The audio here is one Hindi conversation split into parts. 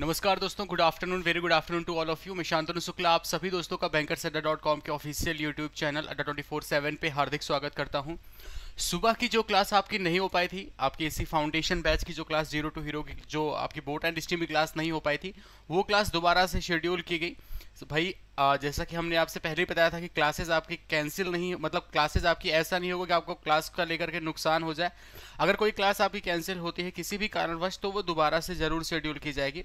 नमस्कार दोस्तों good afternoon very good afternoon to all of you मैं शांतनु शुक्ला आप सभी दोस्तों का बैंकर सड्डा डॉट कॉम के official YouTube channel Adda twenty four seven हार्दिक स्वागत करता हूँ सुबह की जो क्लास आपकी नहीं हो पाई थी आपकी इसी फाउंडेशन बैच की जो क्लास जीरो टू हीरो की जो आपकी बोट एंड स्टीम की क्लास नहीं हो पाई थी वो क्लास दोबारा से शेड्यूल की गई so, भाई जैसा कि हमने आपसे पहले ही बताया था कि क्लासेस आपकी कैंसिल नहीं मतलब क्लासेस आपकी ऐसा नहीं होगा कि आपको क्लास का लेकर के नुकसान हो जाए अगर कोई क्लास आपकी कैंसिल होती है किसी भी कारणवश तो वो दोबारा से ज़रूर शेड्यूल की जाएगी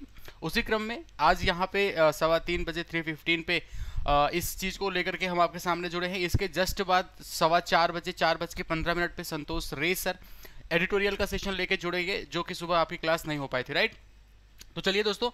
उसी क्रम में आज यहाँ पे सवा तीन बजे थ्री फिफ्टीन पे इस चीज़ को लेकर के हम आपके सामने जुड़े हैं इसके जस्ट बाद सवा चार बजे चार बज के पंद्रह मिनट पर संतोष रे सर एडिटोरियल का सेशन लेके जुड़ेंगे जो कि सुबह आपकी क्लास नहीं हो पाई थी राइट तो चलिए दोस्तों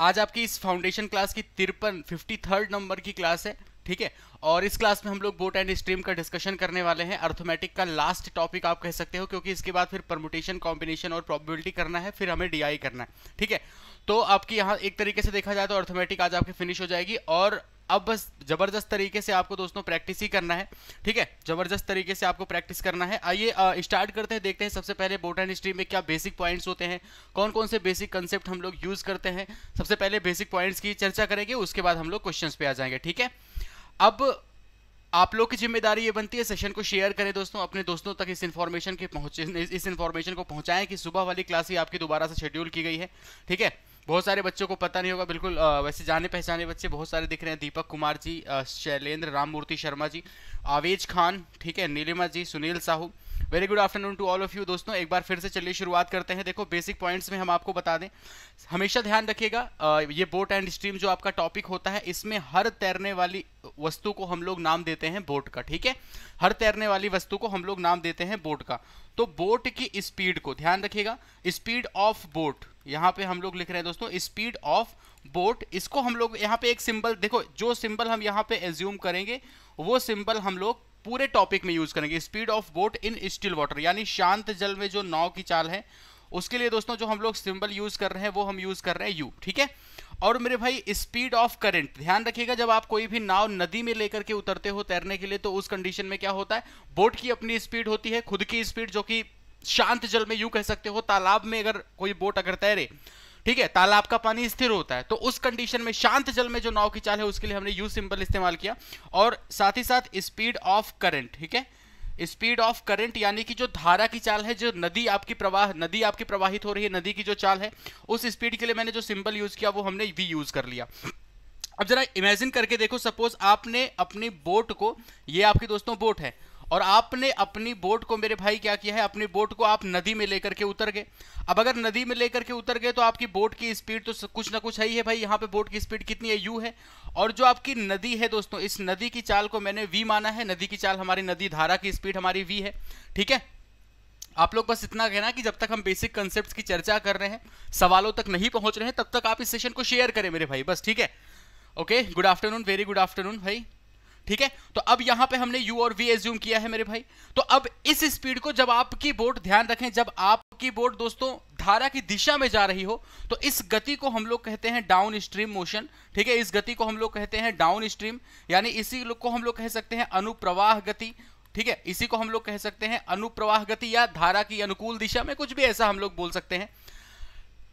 आज आपकी इस फाउंडेशन क्लास की तिरपन फिफ्टी थर्ड नंबर की क्लास है ठीक है और इस क्लास में हम लोग बोट एंड स्ट्रीम का डिस्कशन करने वाले हैं अर्थमेटिक का लास्ट टॉपिक आप कह सकते हो क्योंकि इसके बाद फिर परमुटेशन कॉम्बिनेशन और प्रोबेबिलिटी करना है फिर हमें डीआई करना है ठीक है तो आपकी यहाँ एक तरीके से देखा जाए तो अर्थमेटिक आज आपकी फिनिश हो जाएगी और अब बस ज़बरदस्त तरीके से आपको दोस्तों प्रैक्टिस ही करना है ठीक है ज़बरदस्त तरीके से आपको प्रैक्टिस करना है आइए स्टार्ट करते हैं देखते हैं सबसे पहले बोटन हिस्ट्री में क्या बेसिक पॉइंट्स होते हैं कौन कौन से बेसिक कंसेप्ट हम लोग यूज़ करते हैं सबसे पहले बेसिक पॉइंट्स की चर्चा करेंगे उसके बाद हम लोग क्वेश्चन पे आ जाएंगे ठीक है अब आप लोग की जिम्मेदारी ये बनती है सेशन को शेयर करें दोस्तों अपने दोस्तों तक इस इन्फॉर्मेशन के पहुंचे इस इन्फॉर्मेशन को पहुंचाएं कि सुबह वाली क्लास ही आपकी दोबारा से शेड्यूल की गई है ठीक है बहुत सारे बच्चों को पता नहीं होगा बिल्कुल वैसे जाने पहचाने बच्चे बहुत सारे दिख रहे हैं दीपक कुमार जी शैलेंद्र राममूर्ति शर्मा जी आवेज खान ठीक है Neelima ji Sunil Sahu very good afternoon to all of you दोस्तों एक बार फिर से चलिए शुरुआत करते हैं देखो बेसिक पॉइंट्स में हम आपको बता दें हमेशा ध्यान रखिएगा ये बोट एंड स्ट्रीम जो आपका टॉपिक होता है इसमें हर तैरने वाली वस्तु को हम लोग नाम देते हैं बोट का ठीक है हर तैरने वाली वस्तु को हम लोग नाम देते हैं बोट का तो बोट की स्पीड को ध्यान रखिएगा स्पीड ऑफ बोट यहाँ पे हम लोग लिख रहे हैं दोस्तों स्पीड ऑफ बोट इसको हम लोग यहाँ पे एक सिंबल देखो जो सिंबल हम यहाँ पे एज्यूम करेंगे वो सिंबल हम लोग पूरे टॉपिक में यूज करेंगे speed of boat in still water यानी शांत जल में जो नाव की चाल है उसके लिए दोस्तों जो हम लोग सिंबल यूज कर रहे हैं वो हम यूज कर रहे हैं यू ठीक है और मेरे भाई स्पीड ऑफ करंट ध्यान रखिएगा जब आप कोई भी नाव नदी में लेकर के उतरते हो तैरने के लिए तो उस कंडीशन में क्या होता है बोट की अपनी स्पीड होती है खुद की स्पीड जो कि शांत जल में यूं कह सकते हो तालाब में अगर कोई बोट अगर तैरे ठीक है तालाब का पानी स्थिर होता है तो उस कंडीशन में शांत जल में जो नाव की चाल है उसके लिए हमने यू सिंबल इस्तेमाल किया और साथ ही साथ स्पीड ऑफ करंट ठीक है स्पीड ऑफ करंट यानी कि जो धारा की चाल है जो नदी आपकी प्रवाह नदी आपकी प्रवाहित हो रही है नदी की जो चाल है उस स्पीड के लिए मैंने जो सिंबल यूज किया वो हमने वी यूज कर लिया अब जरा इमेजिन करके देखो सपोज आपने अपनी बोट को ये आपकी दोस्तों बोट है और आपने अपनी बोट को मेरे भाई क्या किया है अपनी बोट को आप नदी में लेकर के उतर गए अब अगर नदी में लेकर के उतर गए तो आपकी बोट की स्पीड तो कुछ ना कुछ है ही है भाई यहाँ पे बोट की स्पीड कितनी है यू है और जो आपकी नदी है दोस्तों इस नदी की चाल को मैंने वी माना है नदी की चाल हमारी नदी धारा की स्पीड हमारी वी है ठीक है आप लोग बस इतना कहना कि जब तक हम बेसिक कंसेप्ट की चर्चा कर रहे हैं सवालों तक नहीं पहुंच रहे हैं तब तक आप इस सेशन को शेयर करें मेरे भाई बस ठीक है okay good afternoon very good afternoon भाई ठीक है तो अब यहां पे हमने यू और वी एज्यूम किया है मेरे भाई तो अब इस स्पीड को जब आपकी बोट ध्यान रखें जब आपकी बोट दोस्तों धारा की दिशा में जा रही हो तो इस गति को हम लोग कहते हैं डाउन स्ट्रीम मोशन ठीक है इस गति को हम लोग कहते हैं डाउन स्ट्रीम यानी इसी को हम लोग कह सकते हैं अनुप्रवाह गति ठीक है इसी को हम लोग कह सकते हैं अनुप्रवाह गति या धारा की अनुकूल दिशा में कुछ भी ऐसा हम लोग बोल सकते हैं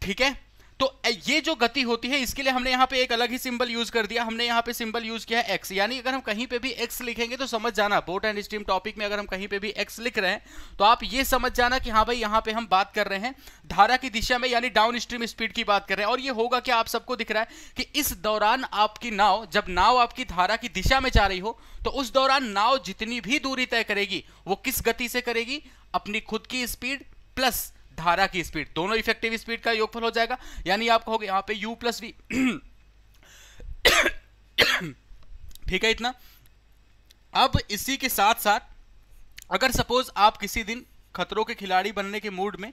ठीक है तो ये जो गति होती है इसके लिए हमने यहाँ पे एक अलग ही सिंबल यूज कर दिया हमने यहाँ पे सिंबल यूज किया है एक्स यानी अगर हम कहीं पे भी एक्स लिखेंगे तो समझ जाना बोट एंड स्टीम टॉपिक में अगर हम कहीं पे भी एक्स लिख रहे हैं तो आप ये समझ जाना कि हाँ भाई यहाँ पे हम बात कर रहे हैं धारा की दिशा में यानी डाउन स्ट्रीम स्पीड की बात कर रहे हैं और ये होगा कि आप सबको दिख रहा है कि इस दौरान आपकी नाव जब नाव आपकी धारा की दिशा में जा रही हो तो उस दौरान नाव जितनी भी दूरी तय करेगी वो किस गति से करेगी अपनी खुद की स्पीड प्लस धारा की स्पीड दोनों इफेक्टिव स्पीड का योगफल हो जाएगा यानी आप कहोगे यहां पे यू प्लस वी ठीक है इतना अब इसी के साथ साथ अगर सपोज आप किसी दिन खतरों के खिलाड़ी बनने के मूड में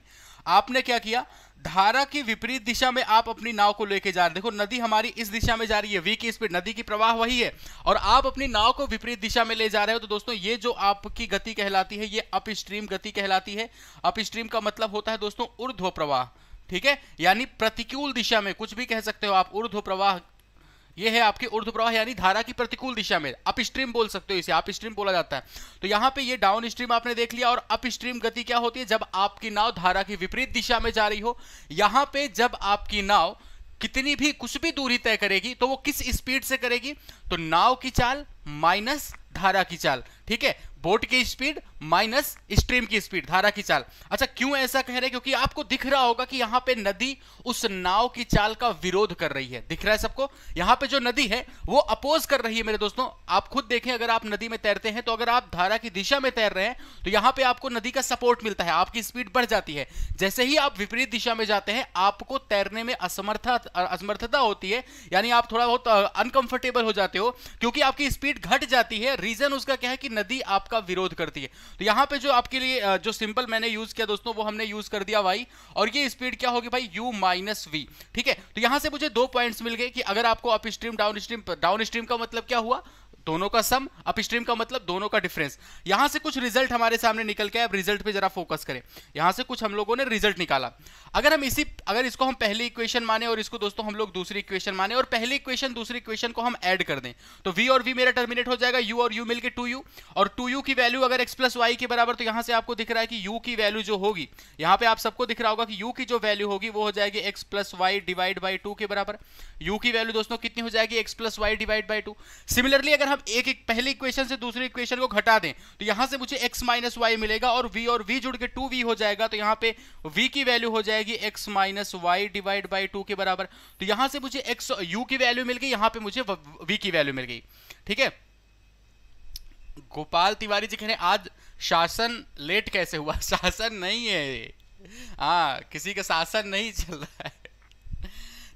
आपने क्या किया धारा की विपरीत दिशा में आप अपनी नाव को लेके जा रहे देखो नदी हमारी इस दिशा में जा रही है वी की स्पीड नदी की प्रवाह वही है और आप अपनी नाव को विपरीत दिशा में ले जा रहे हो तो दोस्तों ये जो आपकी गति कहलाती है ये अपस्ट्रीम गति कहलाती है अपस्ट्रीम का मतलब होता है दोस्तों ऊर्ध्व प्रवाह ठीक है यानी प्रतिकूल दिशा में कुछ भी कह सकते हो आप ऊर्ध्व प्रवाह ये है आपके उर्ध प्रवाह यानी धारा की प्रतिकूल दिशा में अपस्ट्रीम बोल सकते हो इसे अपस्ट्रीम बोला जाता है तो यहाँ पे ये डाउन स्ट्रीम आपने देख लिया और अपस्ट्रीम गति क्या होती है जब आपकी नाव धारा की विपरीत दिशा में जा रही हो यहाँ पे जब आपकी नाव कितनी भी कुछ भी दूरी तय करेगी तो वो किस स्पीड से करेगी तो नाव की चाल माइनस धारा की चाल ठीक है बोट की स्पीड माइनस स्ट्रीम की स्पीड धारा की चाल अच्छा क्यों ऐसा कह रहे क्योंकि आपको दिख रहा होगा कि यहां पे नदी उस नाव की चाल का विरोध कर रही है दिख रहा है सबको यहां पे जो नदी है वो अपोज कर रही है मेरे दोस्तों आप खुद देखें अगर आप नदी में तैरते हैं तो अगर आप धारा की दिशा में तैर रहे हैं तो यहां पर आपको नदी का सपोर्ट मिलता है आपकी स्पीड बढ़ जाती है जैसे ही आप विपरीत दिशा में जाते हैं आपको तैरने में असमर्था असमर्थता होती है यानी आप थोड़ा बहुत अनकंफर्टेबल हो जाते हो क्योंकि आपकी स्पीड घट जाती है रीजन उसका क्या है कि नदी आपका का विरोध करती है तो यहाँ पे जो आपके लिए जो सिंपल मैंने यूज किया दोस्तों वो हमने यूज कर दिया वाई और ये स्पीड क्या होगी भाई यू माइनस वी ठीक है तो यहां से मुझे दो पॉइंट्स मिल गए कि अगर आपको upstream downstream down stream का मतलब क्या हुआ दोनों का सम अपस्ट्रीम का मतलब दोनों का डिफरेंस यहां से कुछ रिजल्ट हमारे सामने निकल के अब रिजल्ट पे जरा फोकस करें यहां से कुछ हम लोगों ने रिजल्ट निकाला अगर हम इसी अगर इसको हम पहली इक्वेशन माने और इसको दोस्तों हम लोग दूसरी इक्वेशन माने और पहली इक्वेशन दूसरी इक्वेशन को हम ऐड कर दें तो वी और वी मेरा टर्मिनेट हो जाएगा यू और यू मिलकर टू यू और टू यू की वैल्यू अगर एक्स प्लस वाई के बराबर तो यहां से आपको दिख रहा है कि यू की वैल्यू जो होगी यहां पे आप सबको दिख रहा होगा कि यू की जो वैल्यू होगी वो हो जाएगी x plus y divide by two के बराबर यू की वैल्यू दोस्तों कितनी हो जाएगी x plus y divide by two similarly अगर हम हम एक एक पहले इक्वेशन से दूसरे इक्वेशन को घटा दें तो यहां से मुझे x माइनस वाई मिलेगा और v और v जुड़ के 2v हो जाएगा तो यहां पे v की वैल्यू हो जाएगी x minus y divide by two के बराबर तो यहां से मुझे x u की वैल्यू मिल गई यहां पे मुझे v की वैल्यू मिल गई ठीक है गोपाल तिवारी जी कह रहे आज शासन लेट कैसे हुआ शासन नहीं है हाँ किसी का शासन नहीं चल रहा है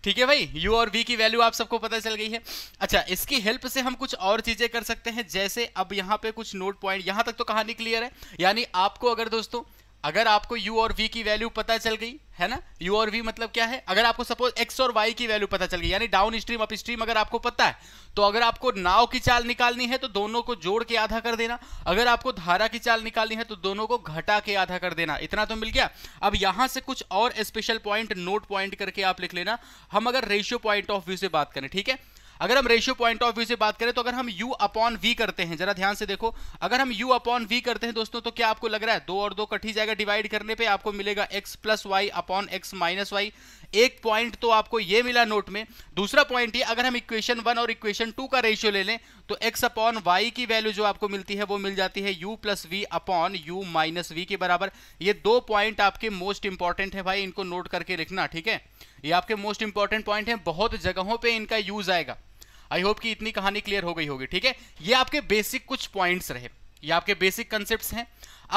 ठीक है भाई यू और वी की वैल्यू आप सबको पता चल गई है अच्छा इसकी हेल्प से हम कुछ और चीजें कर सकते हैं जैसे अब यहाँ पे कुछ नोट पॉइंट यहाँ तक तो कहानी क्लियर है यानी आपको अगर दोस्तों अगर आपको u और v की वैल्यू पता चल गई है ना u और v मतलब क्या है अगर आपको सपोज x और y की वैल्यू पता चल गई यानी डाउन स्ट्रीम अप स्ट्रीम अगर आपको पता है तो अगर आपको नाव की चाल निकालनी है तो दोनों को जोड़ के आधा कर देना अगर आपको धारा की चाल निकालनी है तो दोनों को घटा के आधा कर देना इतना तो मिल गया अब यहां से कुछ और स्पेशल पॉइंट नोट पॉइंट करके आप लिख लेना हम अगर रेशियो पॉइंट ऑफ व्यू से बात करें ठीक है अगर हम रेशियो पॉइंट ऑफ व्यू से बात करें तो अगर हम यू अपॉन वी करते हैं जरा ध्यान से देखो अगर हम यू अपॉन वी करते हैं दोस्तों तो क्या आपको लग रहा है दो और दो कट ही जाएगा डिवाइड करने पे आपको मिलेगा x plus y upon x minus y एक पॉइंट तो आपको ये मिला नोट में दूसरा पॉइंट ये अगर हम इक्वेशन वन और इक्वेशन टू का रेशियो ले लें तो एक्स अपॉन वाई की वैल्यू जो आपको मिलती है वो मिल जाती है u plus v upon u minus v के बराबर ये दो पॉइंट आपके मोस्ट इंपॉर्टेंट है भाई इनको नोट करके लिखना ठीक है ये आपके मोस्ट इंपॉर्टेंट पॉइंट है बहुत जगहों पर इनका यूज आएगा आई होप कि इतनी कहानी क्लियर हो गई होगी ठीक है ये आपके बेसिक कुछ पॉइंट्स रहे ये आपके बेसिक कंसेप्ट हैं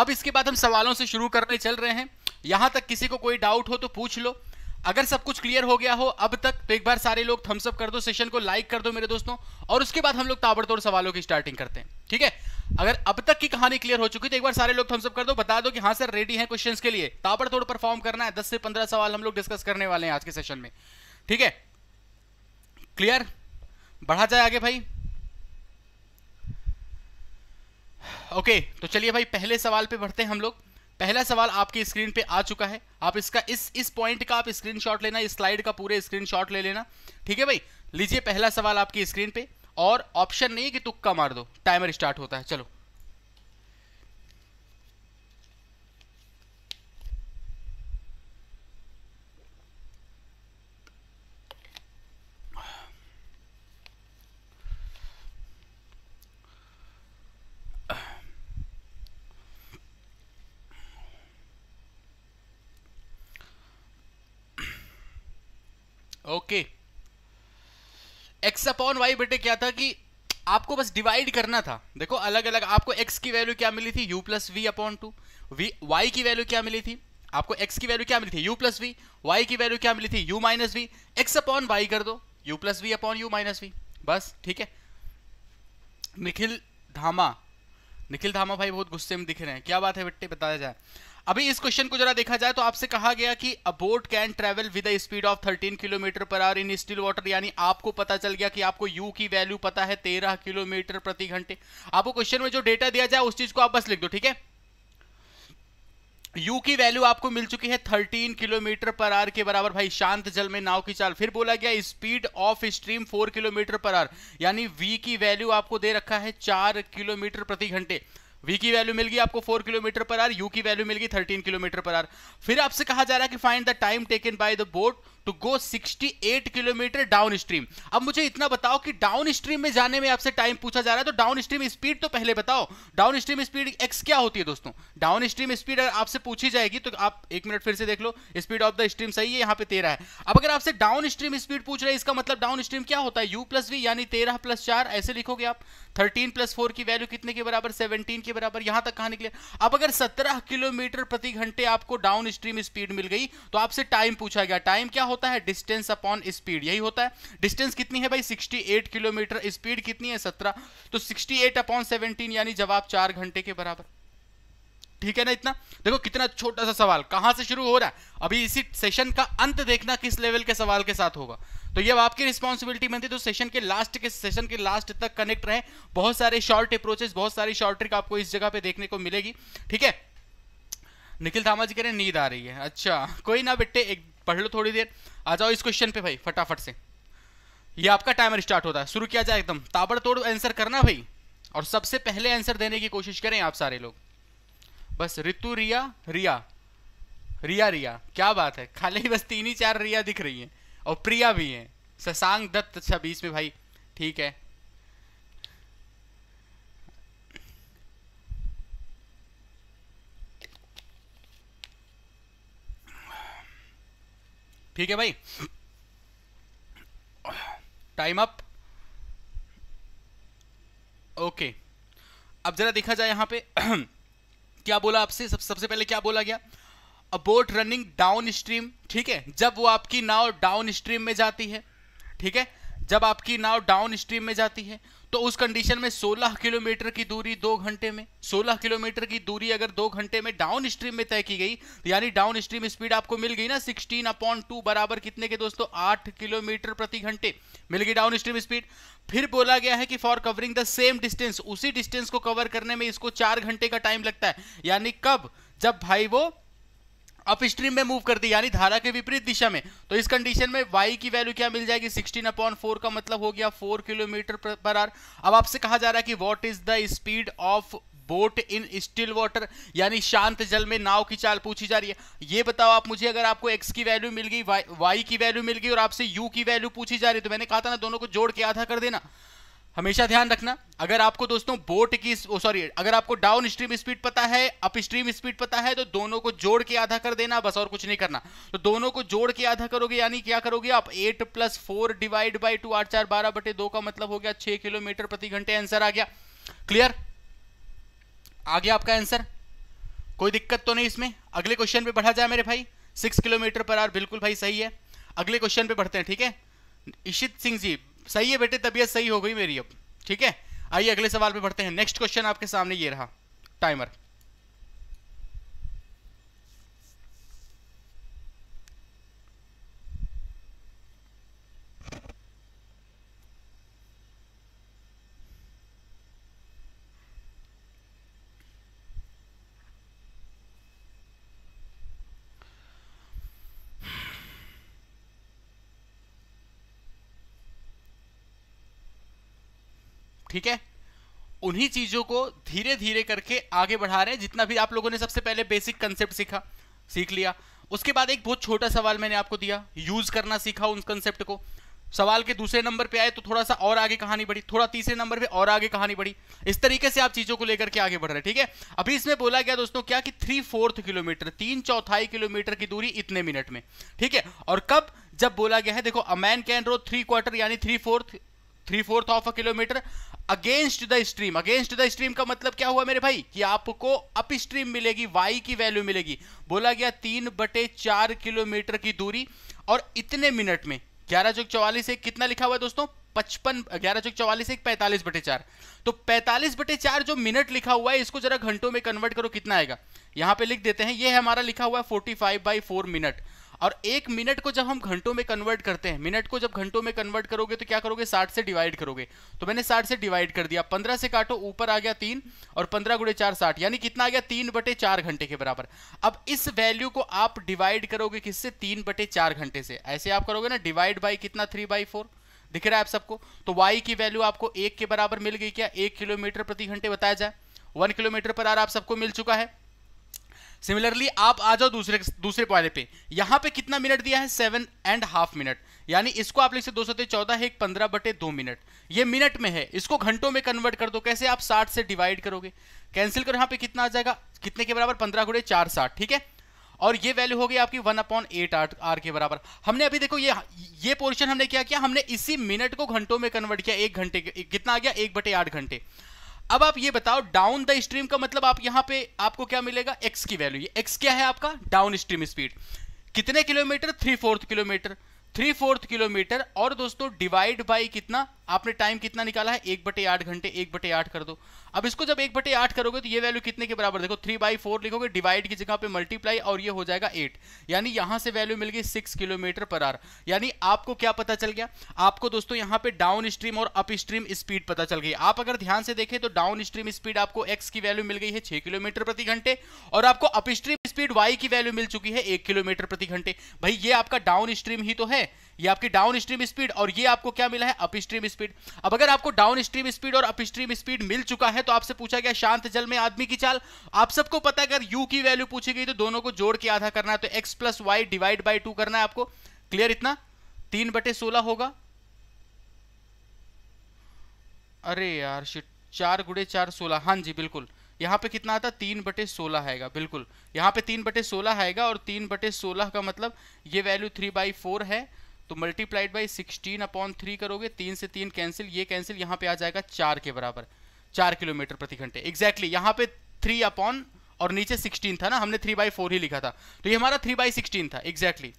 अब इसके बाद हम सवालों से शुरू करने चल रहे हैं यहाँ तक किसी को कोई डाउट हो तो पूछ लो अगर सब कुछ क्लियर हो गया हो अब तक तो एक बार सारे लोग थम्सअप कर दो सेशन को लाइक कर दो मेरे दोस्तों और उसके बाद हम लोग ताबड़तोड़ सवालों की स्टार्टिंग करते हैं ठीक है अगर अब तक की कहानी क्लियर हो चुकी तो एक बार सारे लोग थम्सअप कर दो बता दो कि हाँ सर रेडी है क्वेश्चंस के लिए ताबड़तोड़ परफॉर्म करना है दस से पंद्रह सवाल हम लोग डिस्कस करने वाले हैं आज के सेशन में ठीक है क्लियर बढ़ा जाए आगे भाई ओके तो चलिए भाई पहले सवाल पे बढ़ते हैं हम लोग पहला सवाल आपकी स्क्रीन पे आ चुका है आप इसका इस इस पॉइंट का आप स्क्रीनशॉट लेना इस स्लाइड का पूरे स्क्रीनशॉट ले लेना ठीक है भाई लीजिए पहला सवाल आपकी स्क्रीन पे और ऑप्शन नहीं है कि तुक्का मार दो टाइमर स्टार्ट होता है चलो ओके एक्स अपॉन वाई बेटे क्या था कि आपको बस डिवाइड करना था देखो अलग अलग आपको एक्स की वैल्यू क्या मिली थी u plus v upon two v y की वैल्यू क्या मिली थी आपको एक्स की वैल्यू क्या मिली थी यू प्लस वी वाई की वैल्यू क्या मिली थी u minus v x upon y कर दो u plus v upon u minus v बस ठीक है निखिल धामा निखिल धामा भाई बहुत गुस्से में दिख रहे हैं क्या बात है बेटे बताया जाए अभी इस क्वेश्चन को जरा देखा जाए तो आपसे कहा गया कि a boat can travel with speed of 13 kilometre per hour in still water यानी आपको पता चल गया कि आपको यू की वैल्यू पता है 13 किलोमीटर प्रति घंटे आपको क्वेश्चन में जो डेटा दिया जाए उस चीज को आप बस लिख दो ठीक है यू की वैल्यू आपको मिल चुकी है 13 किलोमीटर पर आर के बराबर भाई शांत जल में नाव की चाल फिर बोला गया speed of stream 4 kilometre per hour यानी वी की वैल्यू आपको दे रखा है 4 किलोमीटर प्रति घंटे वी की वैल्यू मिल गई आपको four kilometre per hour u की वैल्यू मिल गई थर्टीन किलोमीटर पर आर फिर आपसे कहा जा रहा है कि find the time taken by the boat to go 68 kilometre down downstream अब मुझे इतना बताओ कि डाउन स्ट्रीम में जाने में आपसे टाइम पूछा जा रहा है तो डाउन स्ट्रीम स्पीड तो पहले बताओ डाउन स्ट्रीम स्पीड एक्स क्या होती है दोस्तों डाउन स्ट्रीम स्पीड अगर आपसे पूछी जाएगी तो आप एक मिनट फिर से देख लो स्पीड ऑफ द स्ट्रीम सही है यहाँ पे तेरह है अब अगर आपसे डाउन स्ट्रीम स्पीड पूछ रहे हैं इसका मतलब डाउन स्ट्रीम क्या होता है यू प्लस वी यानी तेरह प्लस चार ऐसे लिखोगे आप थर्टीन प्लस फोर की वैल्यू कितने के बराबर सेवनटीन के बराबर यहां तक कहा निकले अब अगर सत्रह किलोमीटर प्रति घंटे आपको डाउन स्ट्रीम स्पीड मिल गई तो आपसे टाइम पूछा गया टाइम क्या हो होता है डिस्टेंस अपॉन स्पीड यही होता है डिस्टेंस कितनी है भाई 68 किलोमीटर स्पीड कितनी है 17 तो 68 एट अपॉन सेवनटीन यानी जवाब चार घंटे के बराबर ठीक है ना इतना देखो कितना छोटा सा सवाल कहां से शुरू हो रहा है अभी इसी सेशन का अंत देखना किस लेवल के सवाल के साथ होगा तो ये आपकी रिस्पॉन्सिबिलिटी बनती है तो सेशन के लास्ट के सेशन के लास्ट तक कनेक्ट रहे बहुत सारे शॉर्ट अप्रोचेस बहुत सारी शॉर्ट ट्रिक आपको इस जगह पे देखने को मिलेगी ठीक है निखिल थामा जी कह रहे नींद आ रही है अच्छा कोई ना बेटे एक पढ़ लो थोड़ी देर आ जाओ इस क्वेश्चन पे भाई फटाफट से ये आपका टाइमर स्टार्ट होता है शुरू किया जाए एकदम ताबड़तोड़ आंसर करना भाई और सबसे पहले आंसर देने की कोशिश करें आप सारे लोग बस ऋतु रिया रिया रिया रिया क्या बात है खाली बस तीन ही चार रिया दिख रही हैं और प्रिया भी हैं ससांग दत्त अच्छा बीस में भाई ठीक है ठीक है भाई टाइम अप ओके अब जरा देखा जाए यहां पे क्या बोला आपसे सब सबसे पहले क्या बोला गया a boat running down stream ठीक है जब वो आपकी नाव डाउन स्ट्रीम में जाती है ठीक है जब आपकी नाव डाउन स्ट्रीम में जाती है तो उस कंडीशन में 16 किलोमीटर की दूरी दो घंटे में 16 किलोमीटर की दूरी अगर दो घंटे में डाउन स्ट्रीम में तय की गई तो यानी डाउन स्ट्रीम स्पीड आपको मिल गई ना 16 अपॉन टू बराबर कितने के दोस्तों 8 किलोमीटर प्रति घंटे मिल गई डाउन स्ट्रीम स्पीड फिर बोला गया है कि for covering the same distance उसी डिस्टेंस को कवर करने में इसको चार घंटे का टाइम लगता है यानी कब जब भाई वो अपस्ट्रीम में मूव कर दी यानी धारा के विपरीत दिशा में तो इस कंडीशन में वाई की वैल्यू क्या मिल जाएगी 16 अपॉन फोर का मतलब हो गया 4 किलोमीटर पर आर अब आपसे कहा जा रहा है कि what is the speed of boat in still water यानी शांत जल में नाव की चाल पूछी जा रही है ये बताओ आप मुझे अगर आपको एक्स की वैल्यू मिल गई वाई की वैल्यू मिल गई और आपसे यू की वैल्यू पूछी जा रही है तो मैंने कहा था ना दोनों को जोड़ के आधा कर देना हमेशा ध्यान रखना अगर आपको दोस्तों बोट की सॉरी अगर आपको डाउन स्ट्रीम स्पीड पता है अप स्ट्रीम स्पीड पता है तो दोनों को जोड़ के आधा कर देना बस और कुछ नहीं करना तो दोनों को जोड़ के आधा करोगे यानी क्या करोगे आप eight plus four divide by two आठ चार बारह बटे दो का मतलब हो गया छह किलोमीटर प्रति घंटे आंसर आ गया क्लियर आ गया आपका आंसर कोई दिक्कत तो नहीं इसमें अगले क्वेश्चन पे बढ़ा जाए मेरे भाई सिक्स किलोमीटर पर आर बिल्कुल भाई सही है अगले क्वेश्चन पे बढ़ते हैं ठीक है इशित सिंह जी सही है बेटे तबीयत सही हो गई मेरी अब ठीक है आइए अगले सवाल पे बढ़ते हैं नेक्स्ट क्वेश्चन आपके सामने ये रहा टाइमर ठीक है उन्हीं चीज़ों को धीरे धीरे करके आगे बढ़ा रहे हैं जितना भी आप लोगों ने सबसे पहले बेसिक कंसेप्ट सीखा सीख लिया उसके बाद एक बहुत छोटा सवाल मैंने आपको दिया यूज़ करना सीखा उन कंसेप्ट को सवाल के दूसरे नंबर पे आए तो थोड़ा सा और आगे कहानी बढ़ी थोड़ा तीसरे नंबर पे और आगे कहानी बढ़ी इस तरीके से आप चीज़ों को लेकर के आगे बढ़ रहे ठीक है अभी इसमें बोला गया दोस्तों क्या कि थ्री फोर्थ किलोमीटर तीन चौथाई किलोमीटर की दूरी इतने मिनट में ठीक है और कब जब बोला गया है देखो a man can row three quarter यानी three fourth three fourth of a kilometre against the stream against the stream का मतलब क्या हुआ मेरे भाई कि आपको अप स्ट्रीम मिलेगी वाई की वैल्यू मिलेगी बोला गया तीन बटे चार किलोमीटर की दूरी और इतने मिनट में ग्यारह चौक चौवालीस एक कितना लिखा हुआ है दोस्तों पचपन ग्यारह चौक चौवालीस एक पैंतालीस बटे चार तो पैंतालीस बटे चार जो मिनट लिखा हुआ है इसको जरा घंटों में कन्वर्ट करो कितना आएगा यहां पे लिख देते हैं ये हमारा लिखा हुआ है forty five by four minute और एक मिनट को जब हम घंटों में कन्वर्ट करते हैं मिनट को जब घंटों में कन्वर्ट करोगे तो क्या करोगे साठ से डिवाइड करोगे तो मैंने साठ से डिवाइड कर दिया पंद्रह से काटो ऊपर आ गया तीन और पंद्रह गुड़े चार साठ यानी कितना आ गया तीन बटे चार घंटे के बराबर अब इस वैल्यू को आप डिवाइड करोगे किससे तीन बटे चार घंटे से ऐसे आप करोगे ना डिवाइड बाई कितना थ्री बाई फोर दिख रहा है आप सबको तो वाई की वैल्यू आपको एक के बराबर मिल गई क्या एक किलोमीटर प्रति घंटे बताया जाए वन किलोमीटर पर आर आप सबको मिल चुका है सिमिलरली आप आ जाओ दूसरे दूसरे पॉइंट पे यहां पे कितना मिनट दिया है सेवन एंड हाफ मिनट यानी इसको आप लिख सकते दो सौ चौदह एक पंद्रह बटे दो मिनट ये मिनट में है इसको घंटों में कन्वर्ट कर दो कैसे आप साठ से डिवाइड करोगे कैंसिल करो यहां पे कितना आ जाएगा कितने के बराबर पंद्रह घुड़े चार साठ ठीक है और ये वैल्यू हो गई आपकी वन अपॉन एट आठ आर के बराबर हमने अभी देखो ये ये पोर्शन हमने क्या किया हमने इसी मिनट को घंटों में कन्वर्ट किया एक घंटे कितना आ गया एक बटे आठ घंटे अब आप ये बताओ डाउन द स्ट्रीम का मतलब आप यहां पे आपको क्या मिलेगा एक्स की वैल्यू ये एक्स क्या है आपका डाउन स्ट्रीम स्पीड कितने kilometre three fourth kilometre three fourth kilometre और दोस्तों डिवाइड बाई कितना आपने टाइम कितना निकाला है एक बटे आठ घंटे एक बटे आठ कर दो अब इसको जब एक बटे आठ करोगे तो ये वैल्यू कितने के बराबर देखो थ्री बाई फोर लिखोगे डिवाइड की जगह पे मल्टीप्लाई और ये हो जाएगा एट यानी यहां से वैल्यू मिल गई सिक्स किलोमीटर पर आर यानी आपको क्या पता चल गया आपको दोस्तों यहाँ पे डाउन स्ट्रीम और अप स्ट्रीम स्पीड पता चल गई आप अगर ध्यान से देखें तो डाउन स्ट्रीम स्पीड आपको एक्स की वैल्यू मिल गई है छह किलोमीटर प्रति घंटे और आपको अप स्ट्रीम स्पीड वाई की वैल्यू मिल चुकी है एक किलोमीटर प्रति घंटे भाई ये आपका डाउन स्ट्रीम ही तो है ये आपकी डाउन स्ट्रीम स्पीड और ये आपको क्या मिला है अप स्ट्रीम स्पीड अब अगर आपको डाउन स्ट्रीम स्पीड और अप स्ट्रीम स्पीड मिल चुका है तो आपसे पूछा गया शांत जल में आदमी की चाल आप सबको पता है अगर यू की वैल्यू पूछी गई तो दोनों को जोड़ के आधा करना है तो x plus y divide by two करना है आपको क्लियर इतना तीन बटे सोलह होगा अरे यार चार गुड़े चार सोलह हाँ जी बिल्कुल यहाँ पे कितना आता तीन बटे सोलह आएगा बिल्कुल यहाँ पे तीन बटे सोलह आएगा और तीन बटे सोलह का मतलब ये वैल्यू थ्री बाई फोर है तो multiplied by sixteen upon three करोगे तीन से तीन कैंसिल ये कैंसिल यहाँ पे आ जाएगा चार के बराबर चार किलोमीटर प्रति घंटे एग्जैक्टली exactly, यहाँ पे थ्री अपॉन और नीचे सिक्सटीन था ना हमने थ्री बाई फोर ही लिखा था तो ये हमारा थ्री बाई सिक्सटीन था एग्जैक्टली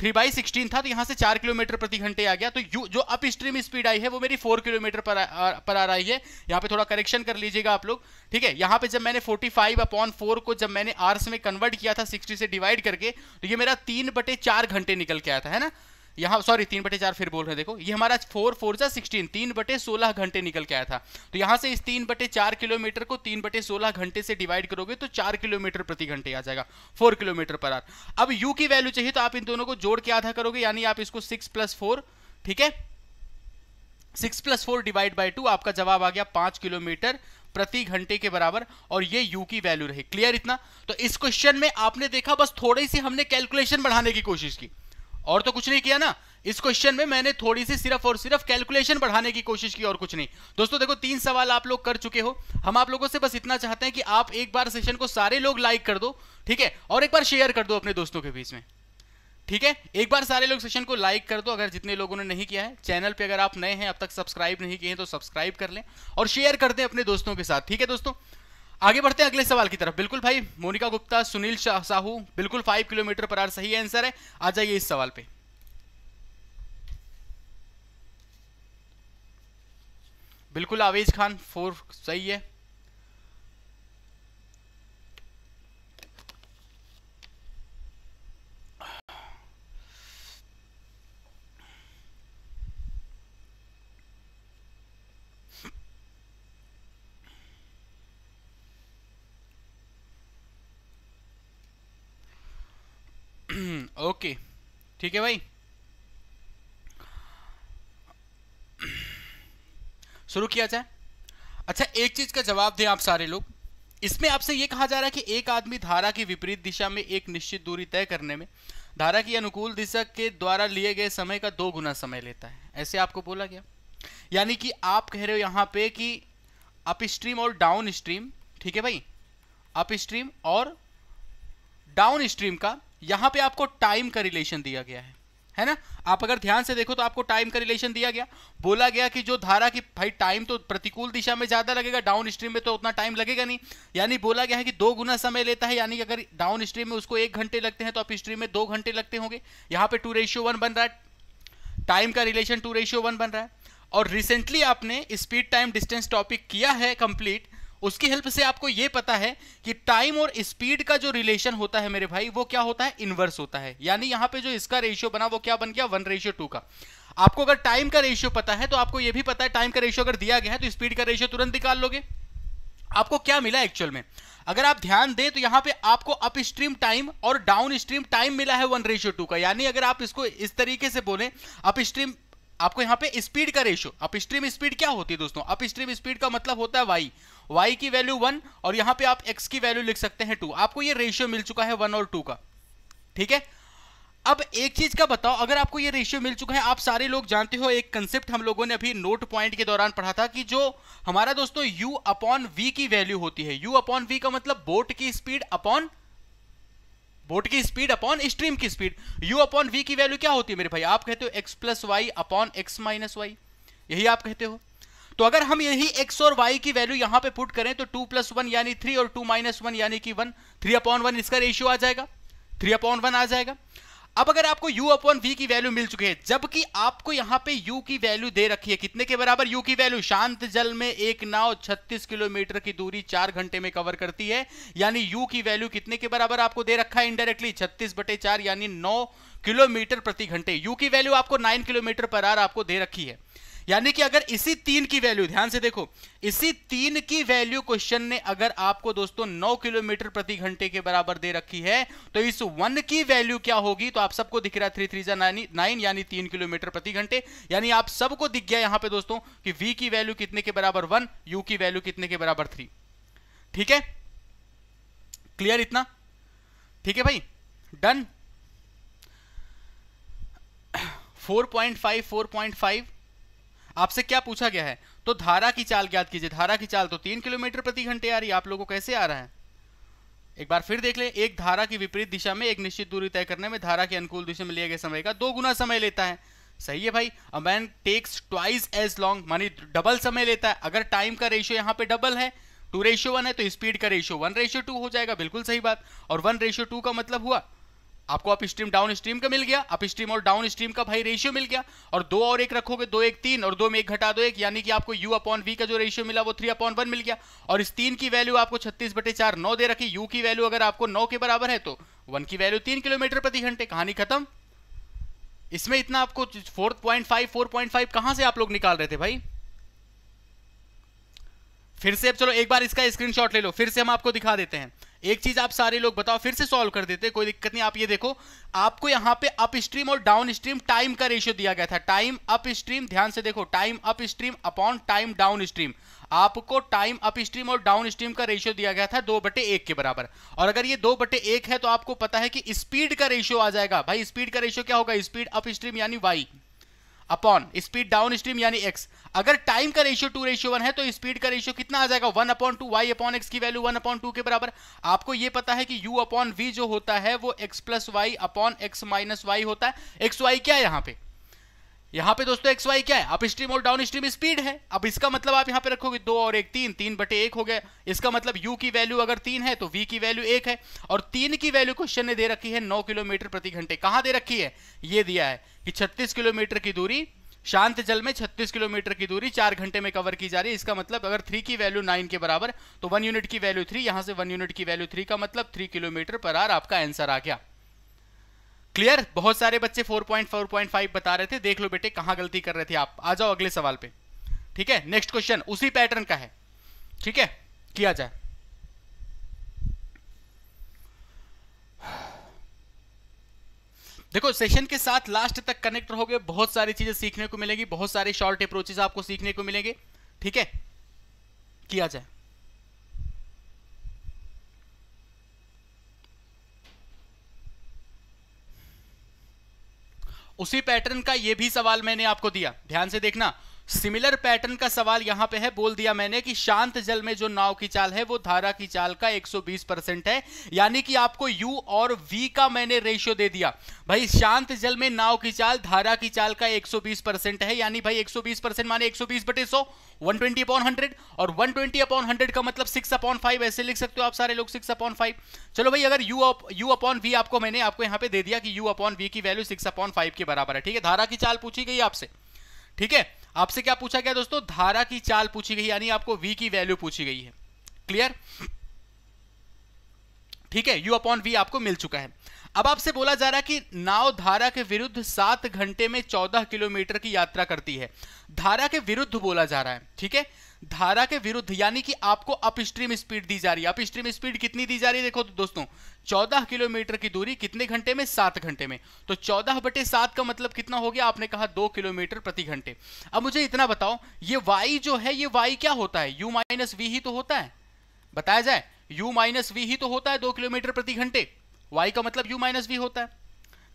थ्री बाई सिक्सटीन था तो यहाँ से चार किलोमीटर प्रति घंटे आ गया तो यू जो अप स्ट्रीम स्पीड आई है वो मेरी फोर किलोमीटर पर आ, पर आ रही है यहाँ पे थोड़ा करेक्शन कर लीजिएगा आप लोग ठीक है यहाँ पे जब मैंने फोर्टी फाइव अपॉन फोर को जब मैंने आर्स में कन्वर्ट किया था सिक्सटी से डिवाइड करके तो ये मेरा तीन बटे चार घंटे निकल के आया था है ना यहाँ सॉरी तीन बटे चार फिर बोल रहे हैं देखो ये हमारा फोर फोर सा सिक्सटीन तीन बटे सोलह घंटे निकल के आया था तो यहाँ से इस तीन बटे चार किलोमीटर को तीन बटे सोलह घंटे से डिवाइड करोगे तो चार किलोमीटर प्रति घंटे आ जाएगा फोर किलोमीटर पर आर अब यू की वैल्यू चाहिए तो आप इन दोनों को जोड़ के आधा करोगे यानी आप इसको सिक्स प्लस फोर ठीक है six plus four divide by two आपका जवाब आ गया पांच किलोमीटर प्रति घंटे के बराबर और ये यू की वैल्यू रही क्लियर इतना तो इस क्वेश्चन में आपने देखा बस थोड़ी सी हमने कैलकुलेशन बढ़ाने की कोशिश की और तो कुछ नहीं किया ना इस क्वेश्चन में मैंने थोड़ी सी सिर्फ और सिर्फ कैलकुलेशन बढ़ाने की कोशिश की और कुछ नहीं दोस्तों देखो तीन सवाल आप लोग कर चुके हो हम आप लोगों से बस इतना चाहते हैं कि आप एक बार सेशन को सारे लोग लाइक कर दो ठीक है और एक बार शेयर कर दो अपने दोस्तों के बीच में ठीक है एक बार सारे लोग सेशन को लाइक कर दो अगर जितने लोगों ने नहीं किया है चैनल पे अगर आप नए हैं अब तक सब्सक्राइब नहीं किए हैं तो सब्सक्राइब कर लें और शेयर कर दें अपने दोस्तों के साथ ठीक है दोस्तों आगे बढ़ते हैं अगले सवाल की तरफ बिल्कुल भाई मोनिका गुप्ता सुनील साहू बिल्कुल फाइव किलोमीटर पर आर सही आंसर है आ जाइए इस सवाल पे बिल्कुल आवेज खान फोर सही है ओके ठीक है भाई शुरू किया जाए अच्छा एक चीज का जवाब दें आप सारे लोग इसमें आपसे यह कहा जा रहा है कि एक आदमी धारा की विपरीत दिशा में एक निश्चित दूरी तय करने में धारा की अनुकूल दिशा के द्वारा लिए गए समय का दो गुना समय लेता है ऐसे आपको बोला गया यानी कि आप कह रहे हो यहां पे कि अप स्ट्रीम और डाउन स्ट्रीम ठीक है भाई अप स्ट्रीम और डाउन स्ट्रीम का यहां पे आपको टाइम का रिलेशन दिया गया है है ना आप अगर ध्यान से देखो तो आपको टाइम का रिलेशन दिया गया बोला गया कि जो धारा की भाई टाइम तो प्रतिकूल दिशा में ज्यादा लगेगा डाउन स्ट्रीम में तो उतना टाइम लगेगा नहीं यानी बोला गया है कि दो गुना समय लेता है यानी अगर डाउन स्ट्रीम में उसको एक घंटे लगते हैं तो आप स्ट्रीम में दो घंटे लगते होंगे यहां पर टू रेशियो वन बन रहा है टाइम का रिलेशन टू रेशियो वन बन रहा है और रिसेंटली आपने स्पीड टाइम डिस्टेंस टॉपिक किया है कंप्लीट उसकी हेल्प से आपको यह पता है कि टाइम और स्पीड का जो रिलेशन होता है मेरे भाई वो क्या होता है इनवर्स होता है यानी यहां पे जो इसका रेशियो बना वो क्या बन गया वन रेशियो टू का आपको अगर टाइम का रेशियो पता है तो आपको यह भी पता है टाइम का रेशियो अगर दिया गया है तो स्पीड का रेशियो तुरंत निकाल लोगे आपको क्या मिला एक्चुअल में अगर आप ध्यान दें तो यहां पे आपको अप स्ट्रीम टाइम और डाउन स्ट्रीम टाइम मिला है वन रेशियो टू का यानी अगर आप इसको इस तरीके से बोले अपस्ट्रीम आपको यहाँ पे स्पीड का रेशियो अप स्ट्रीम स्पीड क्या होती है दोस्तों अप स्ट्रीम स्पीड का मतलब होता है वाई वाई की वैल्यू वन और यहाँ पे आप एक्स की वैल्यू लिख सकते हैं टू आपको ये रेशियो मिल चुका है वन और टू का ठीक है अब एक चीज का बताओ अगर आपको ये रेशियो मिल चुका है आप सारे लोग जानते हो एक कंसेप्ट हम लोगों ने अभी नोट पॉइंट के दौरान पढ़ा था कि जो हमारा दोस्तों यू अपॉन वी की वैल्यू होती है यू अपॉन वी का मतलब बोट की स्पीड अपॉन बोट की स्पीड अपॉन स्ट्रीम की स्पीड u अपॉन v की वैल्यू क्या होती है मेरे भाई आप कहते हो x plus y upon x minus y यही आप कहते हो तो अगर हम यही x और y की वैल्यू यहां पे पुट करें तो 2 प्लस वन यानी 3 और 2 माइनस वन यानी कि 1 3 अपॉन वन इसका रेशियो आ जाएगा 3 अपॉन वन आ जाएगा अब अगर आपको u अपॉन v की वैल्यू मिल चुकी है जबकि आपको यहां पे u की वैल्यू दे रखी है कितने के बराबर u की वैल्यू शांत जल में एक नाव 36 किलोमीटर की दूरी चार घंटे में कवर करती है यानी u की वैल्यू कितने के बराबर आपको दे रखा है इनडायरेक्टली 36 बटे चार यानी नौ किलोमीटर प्रति घंटे यू की वैल्यू आपको नाइन किलोमीटर पर आर आपको दे रखी है यानी कि अगर इसी तीन की वैल्यू ध्यान से देखो इसी तीन की वैल्यू क्वेश्चन ने अगर आपको दोस्तों नौ किलोमीटर प्रति घंटे के बराबर दे रखी है तो इस वन की वैल्यू क्या होगी तो आप सबको दिख रहा है थ्री थ्री जा नाइन यानी तीन किलोमीटर प्रति घंटे यानी आप सबको दिख गया यहां पर दोस्तों की वी की वैल्यू कितने के बराबर वन यू की वैल्यू कितने के बराबर थ्री ठीक है क्लियर इतना ठीक है भाई डन 4.5 4.5 आपसे क्या पूछा गया है तो धारा की चाल ज्ञात कीजिए धारा की चाल तो तीन किलोमीटर प्रति घंटे आ रही है आप लोगों को कैसे आ रहा है एक बार फिर देख ले एक धारा की विपरीत दिशा में एक निश्चित दूरी तय करने में धारा के अनुकूल दिशा में लिए गए समय का दो गुना समय लेता है सही है भाई a man takes twice as long मानी डबल समय लेता है अगर टाइम का रेशियो यहाँ पे डबल है टू रेशियो वन है तो स्पीड का रेशियो वन रेशियो टू हो जाएगा बिल्कुल सही बात और वन रेशियो टू का मतलब हुआ आपको अप स्ट्रीम डाउन स्ट्रीम का मिल गया अप स्ट्रीम और डाउन स्ट्रीम का भाई रेशियो मिल गया और दो और एक रखोगे दो एक तीन और दो में एक घटा दो एक यानी कि आपको यू अपॉन वी का जो रेशियो मिला वो थ्री अपॉन वन मिल गया और इस तीन की वैल्यू आपको छत्तीस बटे चार नौ दे रखी यू की वैल्यू अगर आपको नौ के बराबर है तो वन की वैल्यू तीन किलोमीटर प्रति घंटे कहानी खत्म इसमें इतना आपको four point five four point five कहां से आप लोग निकाल रहे थे भाई फिर से अब चलो एक बार इसका स्क्रीनशॉट ले लो फिर से हम आपको दिखा देते हैं एक चीज आप सारे लोग बताओ फिर से सॉल्व कर देते कोई दिक्कत नहीं आप ये देखो आपको यहाँ पे अप स्ट्रीम और डाउन स्ट्रीम टाइम का रेशियो दिया गया था टाइम अप स्ट्रीम ध्यान से देखो time upstream upon time downstream आपको टाइम अप स्ट्रीम और डाउन स्ट्रीम का रेशियो दिया गया था दो बटे एक के बराबर और अगर ये दो बटे एक है तो आपको पता है कि स्पीड का रेशियो आ जाएगा भाई स्पीड का रेशियो क्या होगा स्पीड अप स्ट्रीम यानी y upon speed down downstream यानी एक्स अगर टाइम का रेशियो टू रेशियो वन है तो स्पीड का रेशियो कितना आ जाएगा one upon two y upon x की वैल्यू वन अपॉन टू के बराबर आपको यह पता है कि यू अपॉन वी जो होता है वो x plus y upon x minus y होता है एक्स वाई क्या है यहां पर यहाँ पे दोस्तों एक्स वाई क्या है अप स्ट्रीम और डाउन स्ट्रीम स्पीड है अब इसका मतलब आप यहाँ पे रखोगे दो और एक तीन तीन बटे एक हो गया इसका मतलब यू की वैल्यू अगर तीन है तो वी की वैल्यू एक है और तीन की वैल्यू क्वेश्चन ने दे रखी है नौ किलोमीटर प्रति घंटे कहाँ दे रखी है ये दिया है कि छत्तीस किलोमीटर की दूरी शांत जल में छत्तीस किलोमीटर की दूरी चार घंटे में कवर की जा रही है इसका मतलब अगर थ्री की वैल्यू नाइन के बराबर तो वन यूनिट की वैल्यू थ्री यहां से वन यूनिट की वैल्यू थ्री का मतलब थ्री किलोमीटर पर आर आपका आंसर आ गया क्लियर बहुत सारे बच्चे 4.4.5 बता रहे थे देख लो बेटे कहां गलती कर रहे थे आप आ जाओ अगले सवाल पे ठीक है नेक्स्ट क्वेश्चन उसी पैटर्न का है ठीक है किया जाए देखो सेशन के साथ लास्ट तक कनेक्ट रहोगे बहुत सारी चीजें सीखने को मिलेगी बहुत सारे शॉर्ट अप्रोचेस आपको सीखने को मिलेंगे ठीक है किया जाए उसी पैटर्न का ये भी सवाल मैंने आपको दिया ध्यान से देखना सिमिलर पैटर्न का सवाल यहां पे है बोल दिया मैंने कि शांत जल में जो नाव की चाल है वो धारा की चाल का 120 परसेंट है यानी कि आपको यू और वी का मैंने रेशियो दे दिया भाई शांत जल में नाव की चाल धारा की चाल का 120 परसेंट है यानी भाई 120 परसेंट माने 120 बटे वन ट्वेंटी अपॉन हंड्रेड और ट्वेंटी अपॉन हंड्रेड का मतलब सिक्स अपॉन फाइव ऐसे लिख सकते हो आप सारे लोग सिक्स अपॉन फाइव चलो भाई अगर u up, U upon v आपको मैंने आपको यहाँ पे दे दिया कि यू अपॉन वी की वैल्यू सिक्स अपॉन फाइव के बराबर है ठीक है धारा की चाल पूछी गई आपसे ठीक है आपसे क्या पूछा गया दोस्तों धारा की चाल पूछी गई यानी आपको वी की वैल्यू पूछी गई है क्लियर ठीक है यू अपॉन वी आपको मिल चुका है अब आपसे बोला जा रहा है कि नाव धारा के विरुद्ध सात घंटे में चौदह किलोमीटर की यात्रा करती है धारा के विरुद्ध बोला जा रहा है ठीक है धारा के विरुद्ध यानी कि आपको अपस्ट्रीम स्पीड दी जा रही है अपस्ट्रीम स्पीड कितनी दी जा रही है देखो तो दोस्तों 14 किलोमीटर की दूरी कितने घंटे में सात घंटे में तो 14 बटे सात का मतलब कितना हो गया आपने कहा दो किलोमीटर प्रति घंटे अब मुझे इतना बताओ ये वाई जो है ये वाई क्या होता है यू माइनस वी ही तो होता है बताया जाए यू माइनस वी ही तो होता है दो किलोमीटर प्रति घंटे वाई का मतलब यू माइनस वी होता है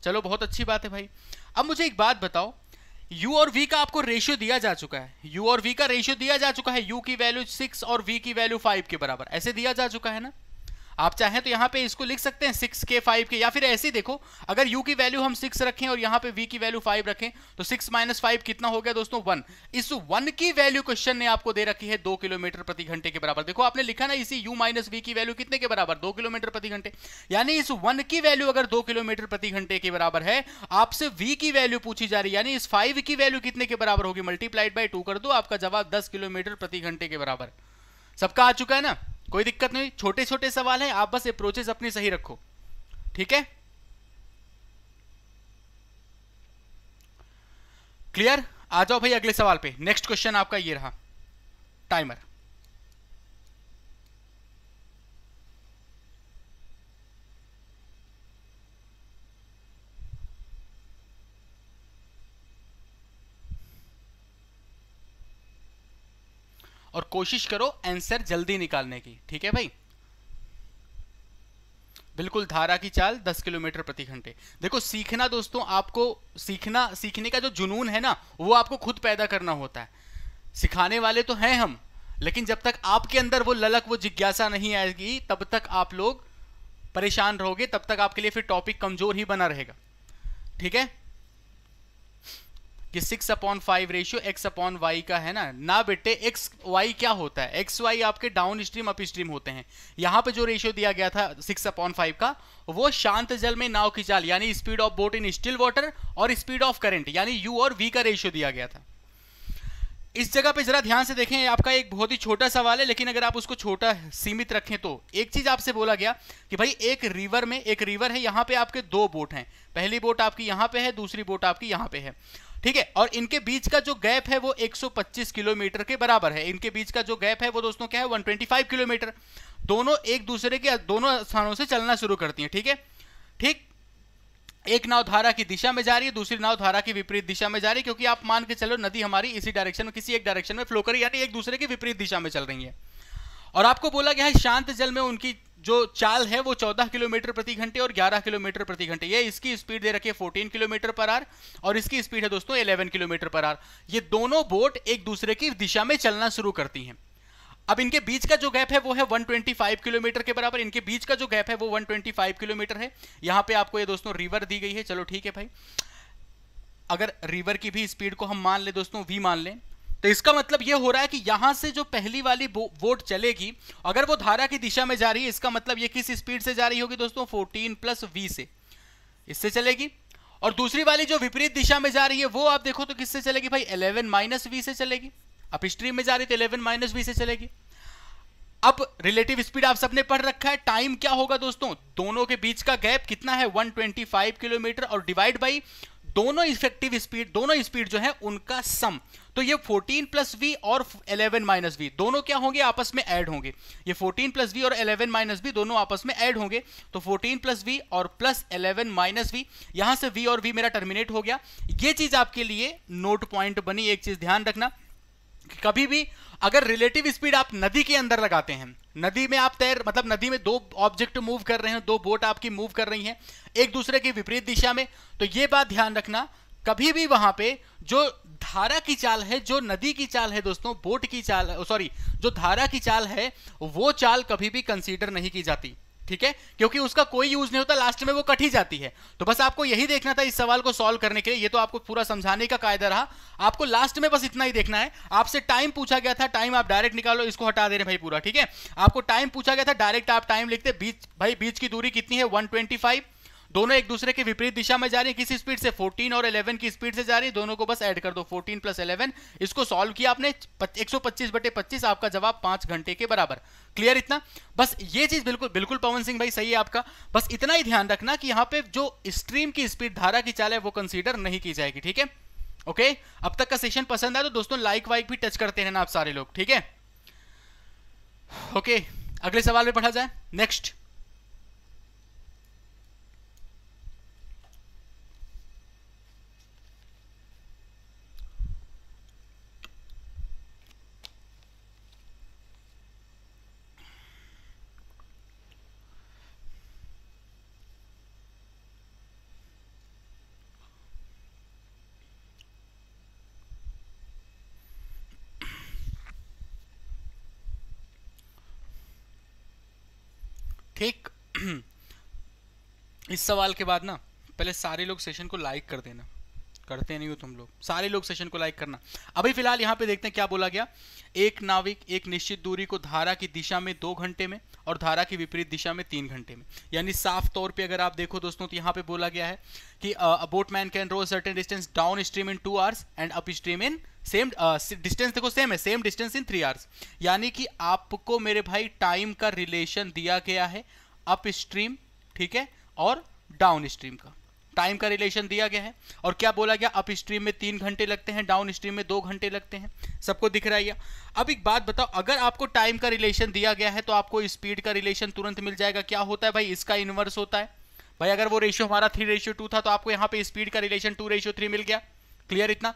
चलो बहुत अच्छी बात है भाई अब मुझे एक बात बताओ यू और वी का आपको रेशियो दिया जा चुका है यू और वी का रेशियो दिया जा चुका है यू की वैल्यू सिक्स और वी की वैल्यू फाइव के बराबर ऐसे दिया जा चुका है ना आप चाहें तो यहाँ पे इसको लिख सकते हैं सिक्स के फाइव के या फिर ऐसे ही देखो अगर u की वैल्यू हम सिक्स रखें और यहाँ पे v की वैल्यू फाइव रखें तो सिक्स माइनस फाइव कितना हो गया दोस्तों वन इस वन की वैल्यू क्वेश्चन ने आपको दे रखी है दो किलोमीटर प्रति घंटे के बराबर देखो आपने लिखा ना इसी यू माइनस वी की वैल्यू कितने के बराबर दो किलोमीटर प्रति घंटे यानी इस वन की वैल्यू अगर दो किलोमीटर प्रति घंटे के बराबर है आपसे वी की वैल्यू पूछी जा रही है यानी इस फाइव की वैल्यू कितने के बराबर होगी मल्टीप्लाइड बाई टू कर दो आपका जवाब दस किलोमीटर प्रति घंटे के बराबर सबका आ चुका है ना कोई दिक्कत नहीं छोटे छोटे सवाल हैं आप बस अप्रोचेस अपनी सही रखो ठीक है क्लियर आ जाओ भाई अगले सवाल पे नेक्स्ट क्वेश्चन आपका ये रहा टाइमर और कोशिश करो आंसर जल्दी निकालने की ठीक है भाई बिल्कुल धारा की चाल 10 किलोमीटर प्रति घंटे देखो सीखना दोस्तों आपको सीखना सीखने का जो जुनून है ना वो आपको खुद पैदा करना होता है सिखाने वाले तो हैं हम लेकिन जब तक आपके अंदर वो ललक वो जिज्ञासा नहीं आएगी तब तक आप लोग परेशान रहोगे तब तक आपके लिए फिर टॉपिक कमज़ोर ही बना रहेगा ठीक है कि six upon five ratio x upon y का है ना ना बेटे एक्स वाई क्या होता है एक्स वाई आपके डाउन स्ट्रीम अप स्ट्रीम होते हैं यहां पे जो रेशियो दिया गया था सिक्स अपॉन फाइव का वो शांत जल में नाव की चाल यानी speed of boat in still water और स्पीड ऑफ करेंट यानी यू और वी का रेशियो दिया गया था इस जगह पे जरा ध्यान से देखें आपका एक बहुत ही छोटा सवाल है लेकिन अगर आप उसको छोटा सीमित रखें तो एक चीज आपसे बोला गया कि भाई एक रिवर में एक रिवर है यहां पे आपके दो बोट हैं पहली बोट आपकी यहां पे है दूसरी बोट आपकी यहां पे है ठीक है और इनके बीच का जो गैप है वो 125 किलोमीटर के बराबर है इनके बीच का जो गैप है वो दोस्तों क्या है 125 किलोमीटर दोनों एक दूसरे के दोनों स्थानों से चलना शुरू करती हैं ठीक है ठीक एक नाव धारा की दिशा में जा रही है दूसरी नाव धारा की विपरीत दिशा में जा रही है क्योंकि आप मान के चलो नदी हमारी इसी डायरेक्शन में किसी एक डायरेक्शन में फ्लो कर यानी एक दूसरे की विपरीत दिशा में चल रही है और आपको बोला गया है शांत जल में उनकी जो चाल है वो 14 किलोमीटर प्रति घंटे और 11 किलोमीटर प्रति घंटे ये इसकी स्पीड दे रखी है 14 किलोमीटर पर आर और इसकी स्पीड है दोस्तों 11 किलोमीटर पर आर ये दोनों बोट एक दूसरे की दिशा में चलना शुरू करती हैं अब इनके बीच का जो गैप है वो है 125 किलोमीटर के बराबर इनके बीच का जो गैप है वो 125 किलोमीटर है यहाँ पे आपको ये दोस्तों रिवर दी गई है चलो ठीक है भाई अगर रिवर की भी स्पीड को हम मान ले दोस्तों वी मान लें तो इसका मतलब यह हो रहा है कि यहां से जो पहली वाली वोट चलेगी अगर वो धारा की दिशा में जा रही है इसका मतलब ये किस स्पीड से जा रही होगी दोस्तों फोर्टीन प्लस वी से इससे चलेगी और दूसरी वाली जो विपरीत दिशा में जा रही है वो आप देखो तो किससे चलेगी भाई 11 माइनस वी से चलेगी अब स्ट्रीम में जा रही तो इलेवन माइनस वी से चलेगी अब रिलेटिव स्पीड आप सबने पढ़ रखा है टाइम क्या होगा दोस्तों दोनों के बीच का गैप कितना है 125 किलोमीटर और डिवाइड बाई दोनों इफेक्टिव स्पीड दोनों स्पीड जो है उनका सम तो ये 14 प्लस वी और 11 माइनस वी दोनों क्या होंगे आपस में ऐड होंगे ये 14 प्लस वी और 11 माइनस वी दोनों आपस में ऐड होंगे तो 14 प्लस वी और प्लस 11 माइनस वी यहां से वी और वी मेरा टर्मिनेट हो गया ये चीज आपके लिए नोट पॉइंट बनी एक चीज ध्यान रखना कि कभी भी अगर रिलेटिव स्पीड आप नदी के अंदर लगाते हैं नदी में आप तैर मतलब नदी में दो ऑब्जेक्ट मूव कर रहे हैं दो बोट आपकी मूव कर रही हैं एक दूसरे की विपरीत दिशा में तो ये बात ध्यान रखना कभी भी वहां पे जो धारा की चाल है जो नदी की चाल है दोस्तों बोट की चाल सॉरी जो धारा की चाल है वो चाल कभी भी कंसीडर नहीं की जाती ठीक है क्योंकि उसका कोई यूज नहीं होता लास्ट में वो कट ही जाती है तो बस आपको यही देखना था इस सवाल को सॉल्व करने के लिए ये तो आपको पूरा समझाने का कायदा रहा आपको लास्ट में बस इतना ही देखना है आपसे टाइम पूछा गया था टाइम आप डायरेक्ट निकालो इसको हटा दे रहे भाई पूरा ठीक है आपको टाइम पूछा गया था डायरेक्ट आप टाइम लिखते बीच भाई बीच की दूरी कितनी है वन दोनों एक दूसरे के विपरीत दिशा में जा रही है किस स्पीड से 14 और 11 की स्पीड से जा रही है दोनों को बस ऐड कर दो 14 प्लस 11 इसको सॉल्व किया आपने 125 बटे 25 आपका जवाब पांच घंटे के बराबर क्लियर इतना बस ये चीज बिल्कुल बिल्कुल पवन सिंह भाई सही है आपका बस इतना ही ध्यान रखना कि यहाँ पे जो स्ट्रीम की स्पीड धारा की चाल है वो कंसिडर नहीं की जाएगी ठीक है ओके अब तक का सेशन पसंद आया तो दोस्तों लाइक वाइक भी टच करते हैं ना आप सारे लोग ठीक है ओके अगले सवाल में पढ़ा जाए नेक्स्ट ठीक इस सवाल के बाद ना पहले सारे लोग सेशन को लाइक कर देना करते नहीं हो तुम लोग सारे लोग सेशन को लाइक करना अभी फिलहाल यहाँ पे देखते हैं क्या बोला गया एक नाविक एक निश्चित दूरी को धारा की दिशा में दो घंटे में और धारा की विपरीत दिशा में तीन घंटे में यानी साफ तौर पे अगर आप देखो दोस्तों तो यहाँ पे बोला गया है कि boatman man can row certain distance down stream in two hours and up stream in same distance देखो सेम है same distance in three hours यानी कि आपको मेरे भाई टाइम का रिलेशन दिया गया है अप स्ट्रीम ठीक है और डाउन स्ट्रीम का टाइम का रिलेशन दिया गया है और क्या बोला गया अप स्ट्रीम में तीन घंटे लगते हैं डाउन स्ट्रीम में दो घंटे लगते हैं सबको दिख रहा है अब एक बात बताओ अगर आपको टाइम का रिलेशन दिया गया है तो आपको स्पीड का रिलेशन तुरंत मिल जाएगा क्या होता है भाई इसका इन्वर्स होता है भाई अगर वो रेशियो हमारा थ्री रेशियो टू था तो आपको यहाँ पे स्पीड का रिलेशन टू रेशियो थ्री मिल गया क्लियर इतना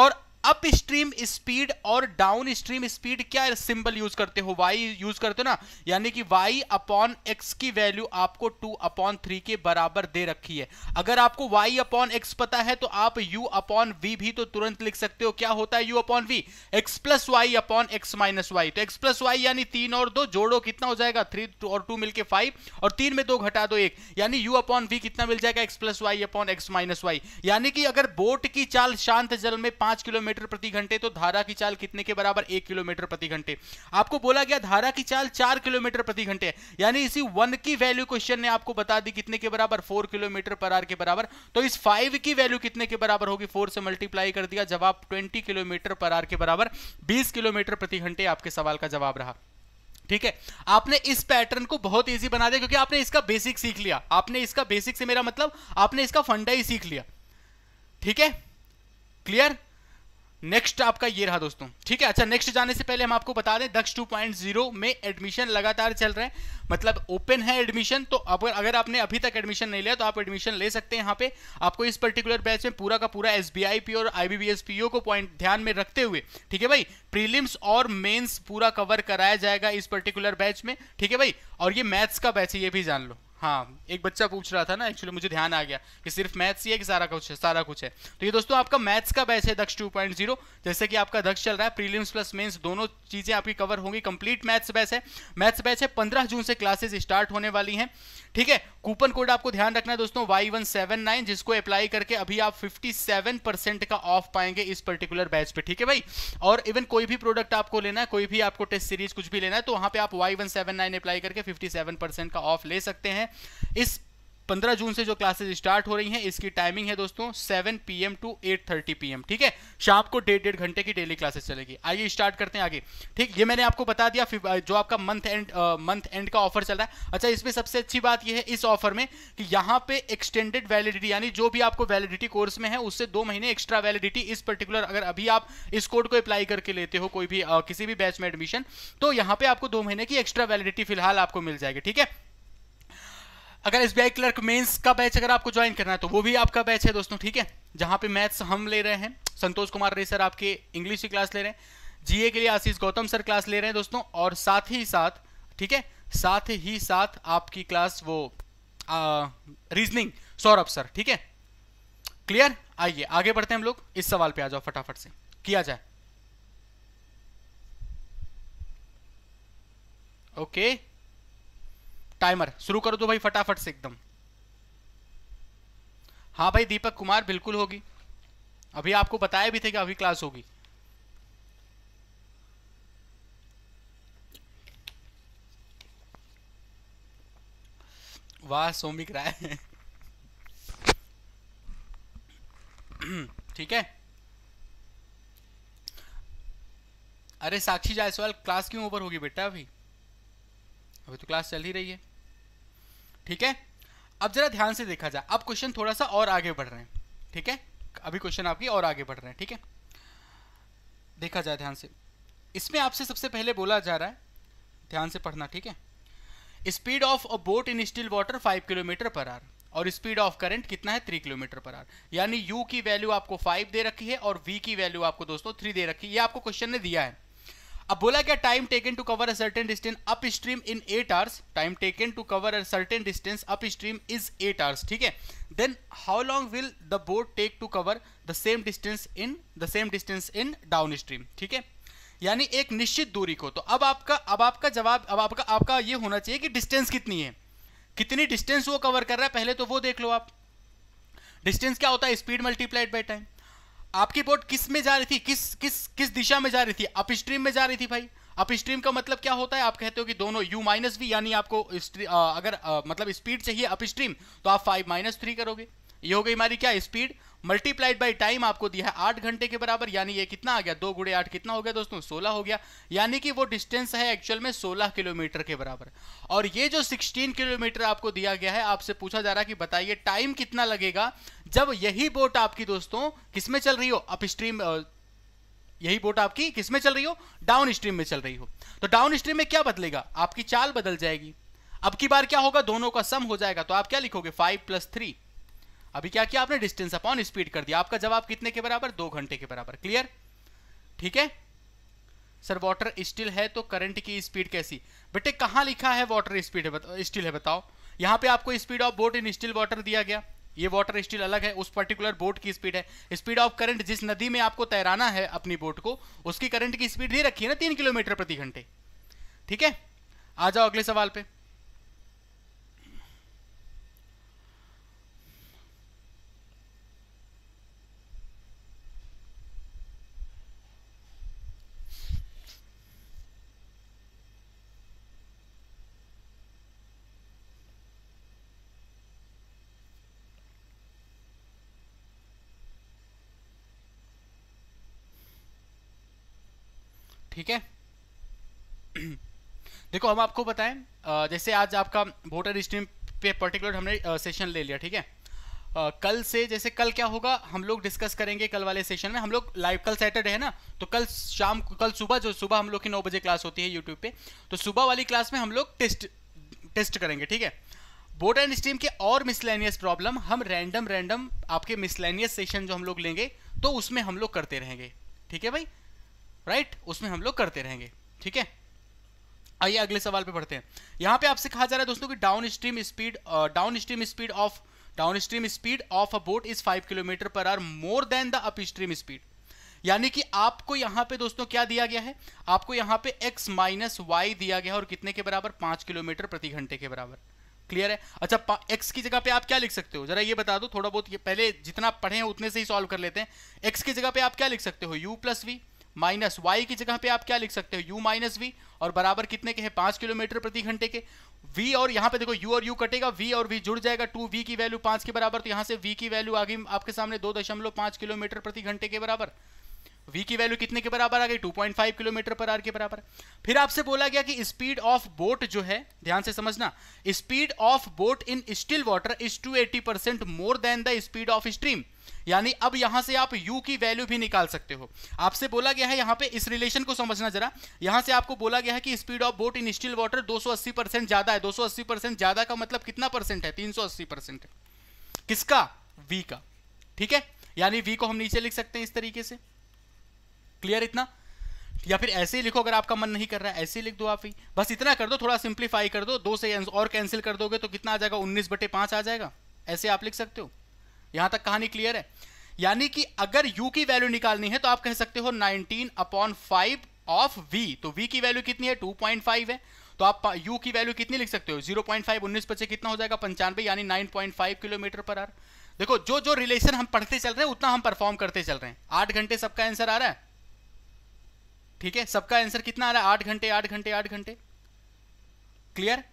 और अपस्ट्रीम स्पीड और डाउन स्ट्रीम स्पीड क्या सिंबल यूज करते हो वाई यूज करते हो ना यानी कि वाई अपॉन एक्स की वैल्यू आपको टू अपॉन थ्री के बराबर दे रखी है अगर आपको वाई अपॉन एक्स पता है तो आप यू अपॉन वी भी तो तुरंत लिख सकते हो क्या होता है u upon v x plus y upon x minus y तो एक्स प्लस वाई यानी तीन और दो जोड़ो कितना हो जाएगा थ्री और टू मिलकर फाइव और तीन में दो घटा दो एक यानी यू अपॉन वी कितना मिल जाएगा x plus y upon x minus y यानी कि अगर बोट की चाल शांत जल में पांच किलोमीटर किलोमीटर प्रति घंटे तो धारा की चाल कितने के बराबर एक किलोमीटर प्रति घंटे आपको बोला गया धारा की चाल चार किलोमीटर प्रति घंटे यानी इसी वन की वैल्यू क्वेश्चन ने आपको बता दी कितने के बराबर फोर किलोमीटर पर आर के बराबर तो इस फाइव की वैल्यू कितने के बराबर होगी फोर से मल्टीप्लाई कर दिया जवाब ट्वेंटी किलोमीटर पर आर के बराबर बीस किलोमीटर प्रति घंटे आपके सवाल का जवाब रहा ठीक है आपने इस पैटर्न को बहुत इजी बना दिया क्योंकि आपने इसका बेसिक सीख लिया आपने इसका बेसिक से मेरा मतलब आपने इसका फंडा ही सीख लिया ठीक है क्लियर नेक्स्ट आपका ये रहा दोस्तों ठीक है अच्छा नेक्स्ट जाने से पहले हम आपको बता दें दक्ष 2.0 में एडमिशन लगातार चल रहे हैं मतलब ओपन है एडमिशन तो अगर अगर आपने अभी तक एडमिशन नहीं लिया तो आप एडमिशन ले सकते हैं यहाँ पे आपको इस पर्टिकुलर बैच में पूरा का पूरा एस बी और आई को पॉइंट ध्यान में रखते हुए ठीक है भाई प्रीलिम्स और मेन्स पूरा कवर कराया जाएगा इस पर्टिकुलर बैच में ठीक है भाई और ये मैथ्स का बैच है ये भी जान लो हाँ एक बच्चा पूछ रहा था ना एक्चुअली मुझे ध्यान आ गया कि सिर्फ मैथ्स ही है कि सारा कुछ है सारा कुछ है तो ये दोस्तों आपका मैथ्स का बैच है दक्ष 2.0 जैसे कि आपका दक्ष चल रहा है प्रीलिम्स प्लस मेंस दोनों चीज़ें आपकी कवर होंगी कंप्लीट मैथ्स बैच है मैथ्स बैच है पंद्रह जून से क्लासेज स्टार्ट होने वाली हैं ठीक है कूपन कोड आपको ध्यान रखना है दोस्तों वाई वन सेवन नाइन जिसको अप्लाई करके अभी आप फिफ्टी सेवन परसेंट का ऑफ पाएंगे इस पर्टिकुलर बैच पे ठीक है भाई और इवन कोई भी प्रोडक्ट आपको लेना है कोई भी आपको टेस्ट सीरीज कुछ भी लेना है तो वहां पे आप y one seven nine apply करके फिफ्टी सेवन परसेंट का ऑफ ले सकते हैं इस 15 जून से जो क्लासेस स्टार्ट हो रही हैं इसकी टाइमिंग है दोस्तों 7 पीएम टू 8:30 पीएम ठीक है शाम को डेढ़ डेढ़ घंटे की डेली क्लासेस चलेगी आइए स्टार्ट करते हैं आगे ठीक ये मैंने आपको बता दिया जो आपका मंथ एंड मंथ एंड का ऑफर चल रहा है अच्छा इसमें सबसे अच्छी बात यह है इस ऑफर में कि यहाँ पे एक्सटेंडेड वैलिडिटी यानी जो भी आपको वैलिडिटी कोर्स में है उससे दो महीने एक्स्ट्रा वैलिडिटी इस पर्टिकुलर अगर अभी आप इस कोड को अप्लाई करके लेते हो कोई भी आ, किसी भी बैच में एडमिशन तो यहाँ पे आपको दो महीने की एक्स्ट्रा वैलिडिटी फिलहाल आपको मिल जाएगी ठीक है अगर एस क्लर्क मेंस का बैच अगर आपको ज्वाइन करना है तो वो भी आपका बैच है दोस्तों ठीक है जहां पे मैथ्स हम ले रहे हैं संतोष कुमार रे सर आपके इंग्लिश की क्लास ले रहे हैं जीए के लिए आशीष गौतम सर क्लास ले रहे हैं दोस्तों और साथ ही साथ ठीक है साथ ही साथ आपकी क्लास वो रीजनिंग सौरभ सर ठीक है क्लियर आइए आगे बढ़ते हैं हम लोग इस सवाल पे आ जाओ फटाफट से किया जाए ओके okay. टाइमर शुरू करो तो भाई फटाफट से एकदम हाँ भाई दीपक कुमार बिल्कुल होगी अभी आपको बताया भी थे कि अभी क्लास होगी वाह सोमिक राय ठीक है अरे साक्षी जायसवाल क्लास क्यों ओवर होगी बेटा अभी अभी तो क्लास चल ही रही है ठीक है अब जरा ध्यान से देखा जाए अब क्वेश्चन थोड़ा सा और आगे बढ़ रहे हैं ठीक है अभी क्वेश्चन आपकी और आगे बढ़ रहे हैं ठीक है देखा जाए ध्यान से इसमें आपसे सबसे पहले बोला जा रहा है ध्यान से पढ़ना ठीक है speed of a boat in still water five kilometre per hour और स्पीड ऑफ करंट कितना है थ्री किलोमीटर पर आर यानी यू की वैल्यू आपको फाइव दे रखी है और वी की वैल्यू आपको दोस्तों थ्री दे रखी है ये आपको क्वेश्चन ने दिया है अब बोला क्या time taken to cover a certain distance up stream in eight hours time taken to cover a certain distance up stream is eight hours ठीक है then how long will the boat take to cover the same distance in the same distance in down stream ठीक है यानी एक निश्चित दूरी को तो अब आपका अब आपका जवाब अब आपका आपका ये होना चाहिए कि डिस्टेंस कितनी है कितनी डिस्टेंस वो कवर कर रहा है पहले तो वो देख लो आप डिस्टेंस क्या होता है स्पीड मल्टीप्लाइड बाई टाइम आपकी बोट किस में जा रही थी किस किस किस दिशा में जा रही थी अपस्ट्रीम में जा रही थी भाई अपस्ट्रीम का मतलब क्या होता है आप कहते हो कि दोनों यू माइनस वी यानी आपको आ, अगर आ, मतलब स्पीड चाहिए अपस्ट्रीम तो आप फाइव माइनस थ्री करोगे ये हो गई हमारी क्या स्पीड मल्टीप्लाइड बाई टाइम आपको दिया है आठ घंटे के बराबर यानी ये कितना आ गया दो गुड़े आठ कितना हो गया दोस्तों सोलह हो गया यानी कि वो डिस्टेंस है एक्चुअल में सोलह किलोमीटर के बराबर और ये जो सिक्सटीन किलोमीटर आपको दिया गया है आपसे पूछा जा रहा है कि बताइए टाइम कितना लगेगा जब यही बोट आपकी दोस्तों किसमें चल रही हो अप स्ट्रीम यही बोट आपकी किसमें चल रही हो डाउन स्ट्रीम में चल रही हो तो डाउन स्ट्रीम में क्या बदलेगा आपकी चाल बदल जाएगी अब की बार क्या होगा दोनों का सम हो जाएगा तो आप क्या लिखोगे फाइव प्लस थ्री अभी क्या किया आपने डिस्टेंस अपॉन स्पीड कर दिया आपका जवाब कितने के बराबर दो घंटे के बराबर क्लियर ठीक है सर वाटर स्टिल है तो करंट की स्पीड कैसी बेटे कहां लिखा है वाटर स्पीड है स्टिल है बताओ यहां पे आपको speed of boat in still water दिया गया ये वाटर स्टिल अलग है उस पर्टिकुलर बोट की स्पीड है स्पीड ऑफ करंट जिस नदी में आपको तैराना है अपनी बोट को उसकी करंट की स्पीड नहीं रखी है ना तीन किलोमीटर प्रति घंटे ठीक है आ जाओ अगले सवाल पे ठीक है देखो हम आपको बताएं जैसे आज आपका वोटर स्ट्रीम पे पर्टिकुलर हमने सेशन ले लिया ठीक है कल से जैसे कल क्या होगा हम लोग डिस्कस करेंगे कल वाले सेशन में हम लोग लाइव कल सैटरडे है ना तो कल शाम कल सुबह जो सुबह हम लोग की नौ बजे क्लास होती है यूट्यूब पे तो सुबह वाली क्लास में हम लोग टेस्ट टेस्ट करेंगे ठीक है बोर्ड एंड स्ट्रीम के और मिसलेनियस प्रॉब्लम हम रैंडम रैंडम आपके मिसलेनियस सेशन जो हम लोग लेंगे तो उसमें हम लोग करते रहेंगे ठीक है भाई राइट उसमें हम लोग करते रहेंगे ठीक है आइए अगले सवाल पे पढ़ते हैं यहां पे आपसे कहा जा रहा है दोस्तों कि down stream speed down stream speed of down stream speed of a boat is five kilometre per hour more than the up stream speed यानी कि आपको यहां पे दोस्तों क्या दिया गया है आपको यहां पे x माइनस वाई दिया गया है और कितने के बराबर पांच किलोमीटर प्रति घंटे के बराबर क्लियर है अच्छा x की जगह पे आप क्या लिख सकते हो जरा ये बता दो थोड़ा बहुत ये पहले जितना पढ़े हैं उतने से ही सॉल्व कर लेते हैं x की जगह पे आप क्या लिख सकते हो u plus v minus y की जगह पे आप क्या लिख सकते हो यू माइनस वी और बराबर कितने के हैं पांच किलोमीटर प्रति घंटे के वी और यहाँ पे देखो यू और यू कटेगा वी और वी जुड़ जाएगा टू वी की वैल्यू पांच के बराबर तो यहां से वी की वैल्यू आ गई आपके सामने दो दशमलव पांच किलोमीटर प्रति घंटे के बराबर v की वैल्यू कितने के बराबर आ गई 2.5 किलोमीटर पर आर के बराबर फिर आपसे बोला गया कि स्पीड ऑफ बोट जो है ध्यान से समझना speed of boat in still water is 280 percent more than the speed of stream यानी अब यहां से आप u की वैल्यू भी निकाल सकते हो आपसे बोला गया है यहां पे इस रिलेशन को समझना जरा यहां से आपको बोला गया है कि speed of boat in still water 280 percent ज्यादा है 280 परसेंट ज्यादा का मतलब कितना परसेंट है 380 परसेंट है किसका v का ठीक है यानी v को हम नीचे लिख सकते हैं इस तरीके से क्लियर इतना या फिर ऐसे ही लिखो अगर आपका मन नहीं कर रहा है ऐसे ही लिख दो आप ही बस इतना कर दो थोड़ा सिंप्लीफाई कर दो दो से और कैंसिल कर दोगे तो कितना आ जाएगा उन्नीस बटे पांच आ जाएगा ऐसे आप लिख सकते हो यहां तक कहानी क्लियर है यानी कि अगर u की वैल्यू निकालनी है तो आप कह सकते हो 19 अपॉन फाइव ऑफ v तो v की वैल्यू कितनी है 2.5 है तो आप u की वैल्यू कितनी लिख सकते हो 0.5 पॉइंट फाइव उन्नीस बचे कितना हो जाएगा पंचानवे यानी 9.5 किलोमीटर पर आर देखो जो जो रिलेशन हम पढ़ते चल रहे हैं उतना हम परफॉर्म करते चल रहे हैं आठ घंटे सबका आंसर आ रहा है ठीक है सबका आंसर कितना आ रहा है आठ घंटे आठ घंटे आठ घंटे क्लियर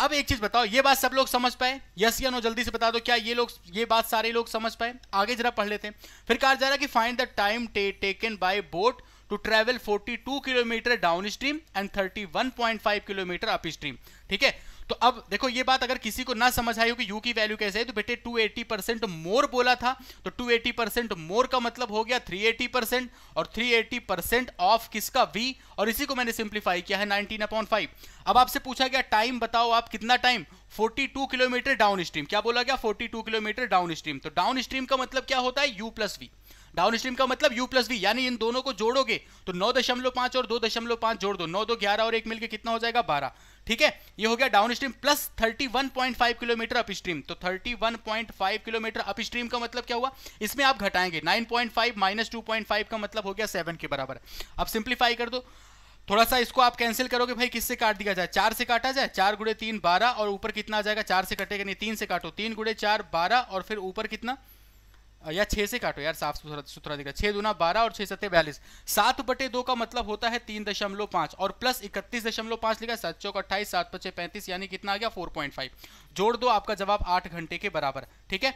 अब एक चीज बताओ ये बात सब लोग समझ पाए यस या नो जल्दी से बता दो क्या ये लोग ये बात सारे लोग समझ पाए आगे जरा पढ़ लेते हैं फिर कहा जा रहा है कि find the time taken by boat to travel 42 kilometer down stream and 31.5 kilometer up stream ठीक है तो अब देखो ये बात अगर किसी को ना समझ आई हो कि यू की वैल्यू कैसे है तो बेटे 280 परसेंट मोर बोला था तो 280 परसेंट मोर का मतलब हो गया 380 परसेंट और 380 परसेंट ऑफ किसका वी और इसी को मैंने सिंप्लीफाई किया है 19 अपॉन फाइव अब आपसे पूछा गया टाइम बताओ आप कितना टाइम 42 किलोमीटर डाउन स्ट्रीम क्या बोला गया 42 किलोमीटर डाउन स्ट्रीम तो डाउन स्ट्रीम का मतलब क्या होता है u plus v down stream का मतलब यू प्लस वी यानी इन दोनों को जोड़ोगे तो नौ और दो जोड़ दो नौ दो ग्यारह और एक मिलकर कितना हो जाएगा बारह ठीक है ये हो गया down stream plus 31.5 kilometer up stream तो 31.5 किलोमीटर अप स्ट्रीम का मतलब क्या हुआ इसमें आप घटाएंगे 9.5 पॉइंट माइनस टू का मतलब हो गया सेवन के बराबर अब सिंप्लीफाई कर दो थोड़ा सा इसको आप कैंसिल करोगे भाई किससे काट दिया जाए चार से काटा जाए चार गुड़े तीन बारह और ऊपर कितना आ जाएगा चार से कटेगा नहीं तीन से काटो तीन गुड़े चार बारह और फिर ऊपर कितना या छः से काटो यार साफ सुथरा सुथरा दिख रहा है छः दूना बारह और छः सत्य बयालीस सात बटे दो का मतलब होता है तीन दशमलव पाँच और प्लस इकतीस दशमलव पाँच लिखा सात चौक अट्ठाईस सात पचे पैंतीस यानी कितना आ गया फोर पॉइंट फाइव जोड़ दो आपका जवाब आठ घंटे के बराबर ठीक है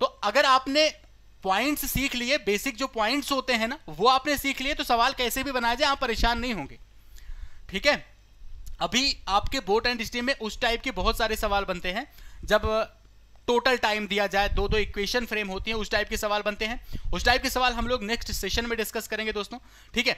तो अगर आपने पॉइंट्स सीख लिए बेसिक जो पॉइंट्स होते हैं ना वो आपने सीख लिए तो सवाल कैसे भी बनाए जाए आप परेशान नहीं होंगे ठीक है अभी आपके बोर्ड एंड स्टीम में उस टाइप के बहुत सारे सवाल बनते हैं जब टोटल टाइम दिया जाए दो दो इक्वेशन फ्रेम होती है उस टाइप के सवाल बनते हैं उस टाइप के सवाल हम लोग नेक्स्ट सेशन में डिस्कस करेंगे दोस्तों ठीक है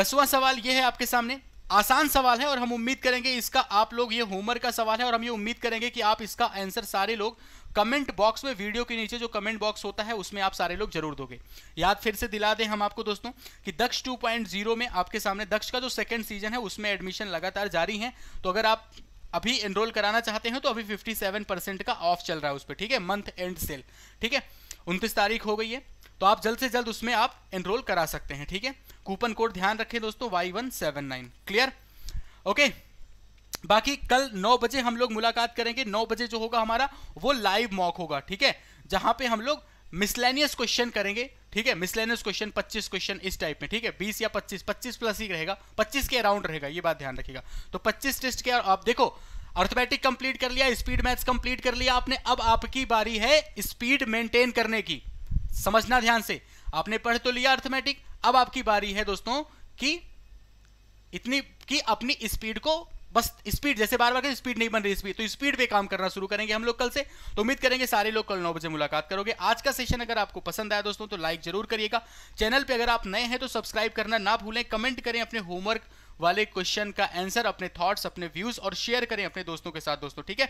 दसवां सवाल ये है आपके सामने आसान सवाल है और हम उम्मीद करेंगे इसका आप लोग ये होमवर्क का सवाल है और हम ये उम्मीद करेंगे कि आप इसका आंसर सारे लोग कमेंट बॉक्स में वीडियो के नीचे जो कमेंट बॉक्स होता है उसमें आप सारे लोग जरूर दोगे याद फिर से दिला दें हम आपको दोस्तों कि दक्ष 2.0 में आपके सामने दक्ष का जो सेकंड सीजन है उसमें एडमिशन लगातार जारी है तो अगर आप अभी एनरोल कराना चाहते हैं तो अभी 57 परसेंट का ऑफ चल रहा है उस पर ठीक है मंथ एंड सेल ठीक है उनतीस तारीख हो गई है तो आप जल्द से जल्द उसमें आप एनरोल करा सकते हैं ठीक है कूपन कोड ध्यान रखें दोस्तों y one seven nine clear okay बाकी कल 9 बजे हम लोग मुलाकात करेंगे 9 बजे जो होगा हमारा वो लाइव मॉक होगा ठीक है जहां पे हम लोग मिसलेनियस क्वेश्चन करेंगे ठीक है मिसलेनियस क्वेश्चन 25 क्वेश्चन इस टाइप में ठीक है 20 या 25 25 प्लस ही रहेगा 25 के अराउंड रहेगा ये बात ध्यान रखिएगा तो 25 टेस्ट के आप देखो अर्थमेटिक कंप्लीट कर लिया स्पीड मैथ्स कंप्लीट कर लिया आपने अब आपकी बारी है स्पीड मेंटेन करने की समझना ध्यान से आपने पढ़ तो लिया अर्थमेटिक अब आपकी बारी है दोस्तों की इतनी कि अपनी स्पीड को बस स्पीड जैसे बार बार स्पीड नहीं बन रही स्पीड तो स्पीड पे काम करना शुरू करेंगे हम लोग कल से तो उम्मीद करेंगे सारे लोग कल नौ बजे मुलाकात करोगे आज का सेशन अगर आपको पसंद आया दोस्तों तो लाइक जरूर करिएगा चैनल पर अगर आप नए हैं तो सब्सक्राइब करना ना भूलें कमेंट करें अपने होमवर्क वाले क्वेश्चन का आंसर अपने थॉट्स अपने व्यूज और शेयर करें अपने दोस्तों के साथ दोस्तों ठीक है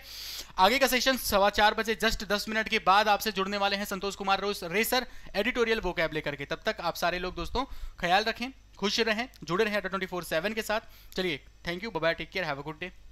आगे का सेशन सवा चार बजे जस्ट दस मिनट के बाद आपसे जुड़ने वाले हैं संतोष कुमार रोज रेसर एडिटोरियल वो कैब लेकर के तब तक आप सारे लोग दोस्तों ख्याल रखें खुश रहें जुड़े रहें ट्वेंटी फोर के साथ चलिए thank you bye bye take care have a good day